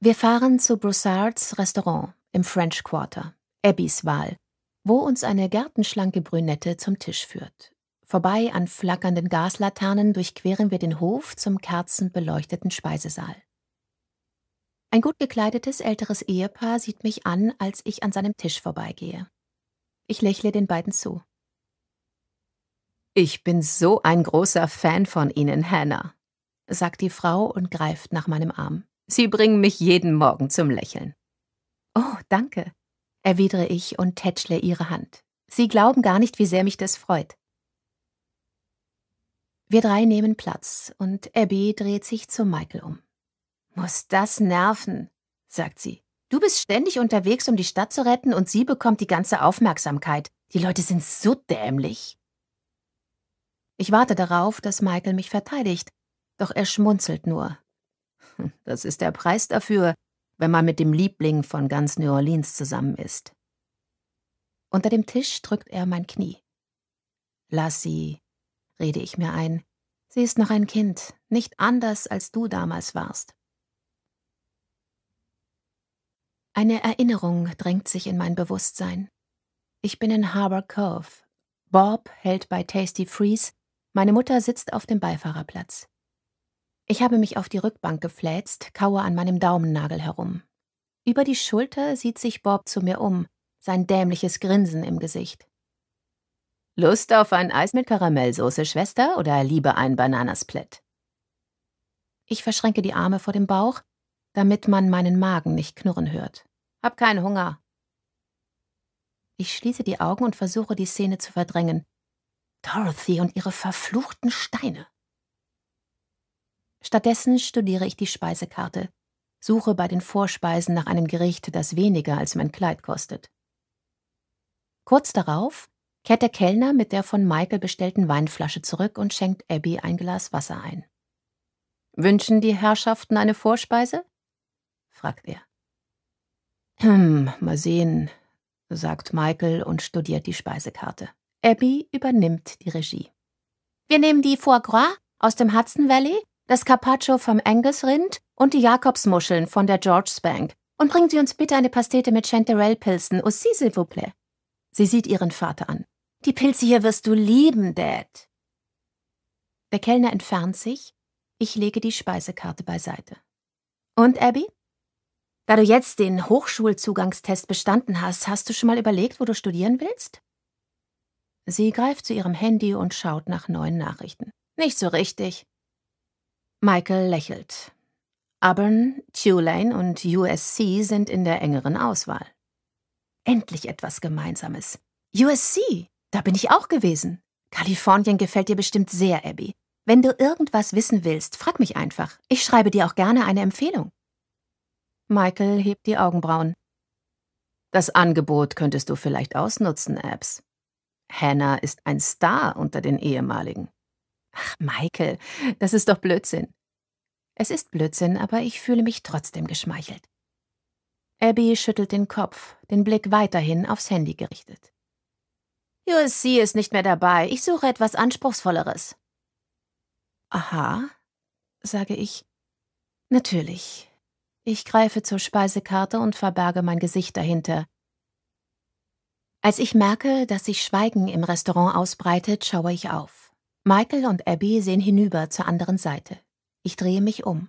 S1: Wir fahren zu Broussards Restaurant im French Quarter, Abbys Wahl, wo uns eine gartenschlanke Brünette zum Tisch führt. Vorbei an flackernden Gaslaternen durchqueren wir den Hof zum kerzenbeleuchteten Speisesaal. Ein gut gekleidetes älteres Ehepaar sieht mich an, als ich an seinem Tisch vorbeigehe. Ich lächle den beiden zu. Ich bin so ein großer Fan von Ihnen, Hannah, sagt die Frau und greift nach meinem Arm. Sie bringen mich jeden Morgen zum Lächeln. Oh, danke, erwidere ich und tätschle ihre Hand. Sie glauben gar nicht, wie sehr mich das freut. Wir drei nehmen Platz und Abby dreht sich zu Michael um. Muss das nerven, sagt sie. Du bist ständig unterwegs, um die Stadt zu retten, und sie bekommt die ganze Aufmerksamkeit. Die Leute sind so dämlich. Ich warte darauf, dass Michael mich verteidigt, doch er schmunzelt nur. Das ist der Preis dafür, wenn man mit dem Liebling von ganz New Orleans zusammen ist. Unter dem Tisch drückt er mein Knie. Lass sie, rede ich mir ein. Sie ist noch ein Kind, nicht anders als du damals warst. Eine Erinnerung drängt sich in mein Bewusstsein. Ich bin in Harbor Cove. Bob hält bei Tasty Freeze, meine Mutter sitzt auf dem Beifahrerplatz. Ich habe mich auf die Rückbank gefläzt, kaue an meinem Daumennagel herum. Über die Schulter sieht sich Bob zu mir um, sein dämliches Grinsen im Gesicht. Lust auf ein Eis mit Karamellsoße, Schwester, oder liebe ein Bananasplit? Ich verschränke die Arme vor dem Bauch, damit man meinen Magen nicht knurren hört. Hab keinen Hunger. Ich schließe die Augen und versuche, die Szene zu verdrängen. Dorothy und ihre verfluchten Steine. Stattdessen studiere ich die Speisekarte, suche bei den Vorspeisen nach einem Gericht, das weniger als mein Kleid kostet. Kurz darauf kehrt der Kellner mit der von Michael bestellten Weinflasche zurück und schenkt Abby ein Glas Wasser ein. Wünschen die Herrschaften eine Vorspeise? fragt er. Hm, mal sehen, sagt Michael und studiert die Speisekarte. Abby übernimmt die Regie. Wir nehmen die Foie Gras aus dem Hudson Valley, das Carpaccio vom Angus-Rind und die Jakobsmuscheln von der George's Bank. Und bringen Sie uns bitte eine Pastete mit Chanterelle-Pilzen, aussi s'il vous plaît. Sie sieht ihren Vater an. Die Pilze hier wirst du lieben, Dad. Der Kellner entfernt sich. Ich lege die Speisekarte beiseite. Und, Abby? Da du jetzt den Hochschulzugangstest bestanden hast, hast du schon mal überlegt, wo du studieren willst? Sie greift zu ihrem Handy und schaut nach neuen Nachrichten. Nicht so richtig. Michael lächelt. Auburn, Tulane und USC sind in der engeren Auswahl. Endlich etwas Gemeinsames. USC, da bin ich auch gewesen. Kalifornien gefällt dir bestimmt sehr, Abby. Wenn du irgendwas wissen willst, frag mich einfach. Ich schreibe dir auch gerne eine Empfehlung. Michael hebt die Augenbrauen. Das Angebot könntest du vielleicht ausnutzen, Abs. Hannah ist ein Star unter den ehemaligen. Ach, Michael, das ist doch Blödsinn. Es ist Blödsinn, aber ich fühle mich trotzdem geschmeichelt. Abby schüttelt den Kopf, den Blick weiterhin aufs Handy gerichtet. USC ist nicht mehr dabei. Ich suche etwas Anspruchsvolleres. Aha, sage ich. Natürlich. Ich greife zur Speisekarte und verberge mein Gesicht dahinter. Als ich merke, dass sich Schweigen im Restaurant ausbreitet, schaue ich auf. Michael und Abby sehen hinüber zur anderen Seite. Ich drehe mich um.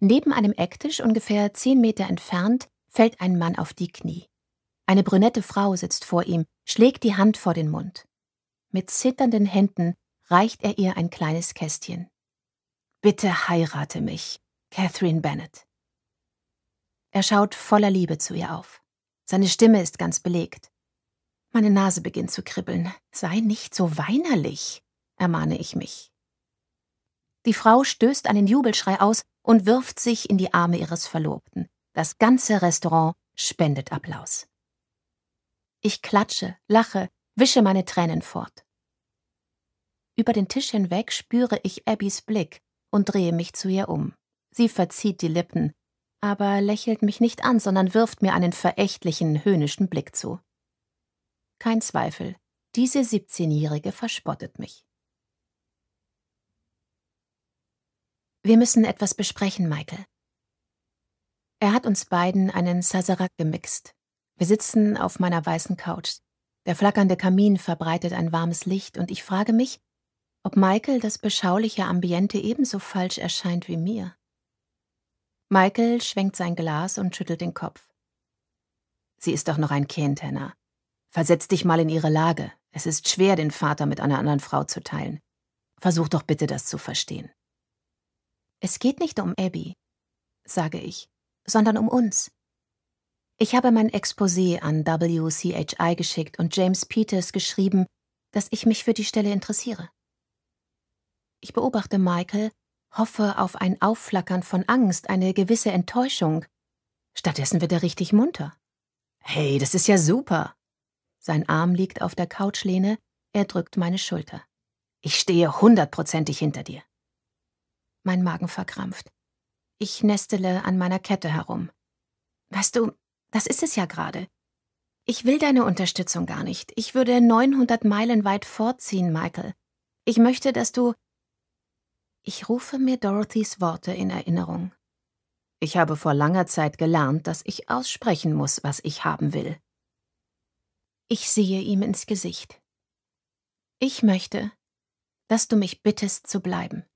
S1: Neben einem Ecktisch, ungefähr zehn Meter entfernt, fällt ein Mann auf die Knie. Eine brünette Frau sitzt vor ihm, schlägt die Hand vor den Mund. Mit zitternden Händen reicht er ihr ein kleines Kästchen. Bitte heirate mich, Catherine Bennett. Er schaut voller Liebe zu ihr auf. Seine Stimme ist ganz belegt. Meine Nase beginnt zu kribbeln. Sei nicht so weinerlich, ermahne ich mich. Die Frau stößt einen Jubelschrei aus und wirft sich in die Arme ihres Verlobten. Das ganze Restaurant spendet Applaus. Ich klatsche, lache, wische meine Tränen fort. Über den Tisch hinweg spüre ich Abbys Blick und drehe mich zu ihr um. Sie verzieht die Lippen, aber lächelt mich nicht an, sondern wirft mir einen verächtlichen, höhnischen Blick zu. Kein Zweifel, diese 17-Jährige verspottet mich. Wir müssen etwas besprechen, Michael. Er hat uns beiden einen Sazerac gemixt. Wir sitzen auf meiner weißen Couch. Der flackernde Kamin verbreitet ein warmes Licht und ich frage mich, ob Michael das beschauliche Ambiente ebenso falsch erscheint wie mir. Michael schwenkt sein Glas und schüttelt den Kopf. Sie ist doch noch ein Kind, Hannah. Versetz dich mal in ihre Lage. Es ist schwer, den Vater mit einer anderen Frau zu teilen. Versuch doch bitte, das zu verstehen. Es geht nicht um Abby, sage ich, sondern um uns. Ich habe mein Exposé an WCHI geschickt und James Peters geschrieben, dass ich mich für die Stelle interessiere. Ich beobachte Michael, hoffe auf ein Aufflackern von Angst, eine gewisse Enttäuschung. Stattdessen wird er richtig munter. Hey, das ist ja super. Sein Arm liegt auf der Couchlehne, er drückt meine Schulter. Ich stehe hundertprozentig hinter dir. Mein Magen verkrampft. Ich nestele an meiner Kette herum. Weißt du, das ist es ja gerade. Ich will deine Unterstützung gar nicht. Ich würde 900 Meilen weit vorziehen, Michael. Ich möchte, dass du ich rufe mir Dorothys Worte in Erinnerung. Ich habe vor langer Zeit gelernt, dass ich aussprechen muss, was ich haben will. Ich sehe ihm ins Gesicht. Ich möchte, dass du mich bittest zu bleiben.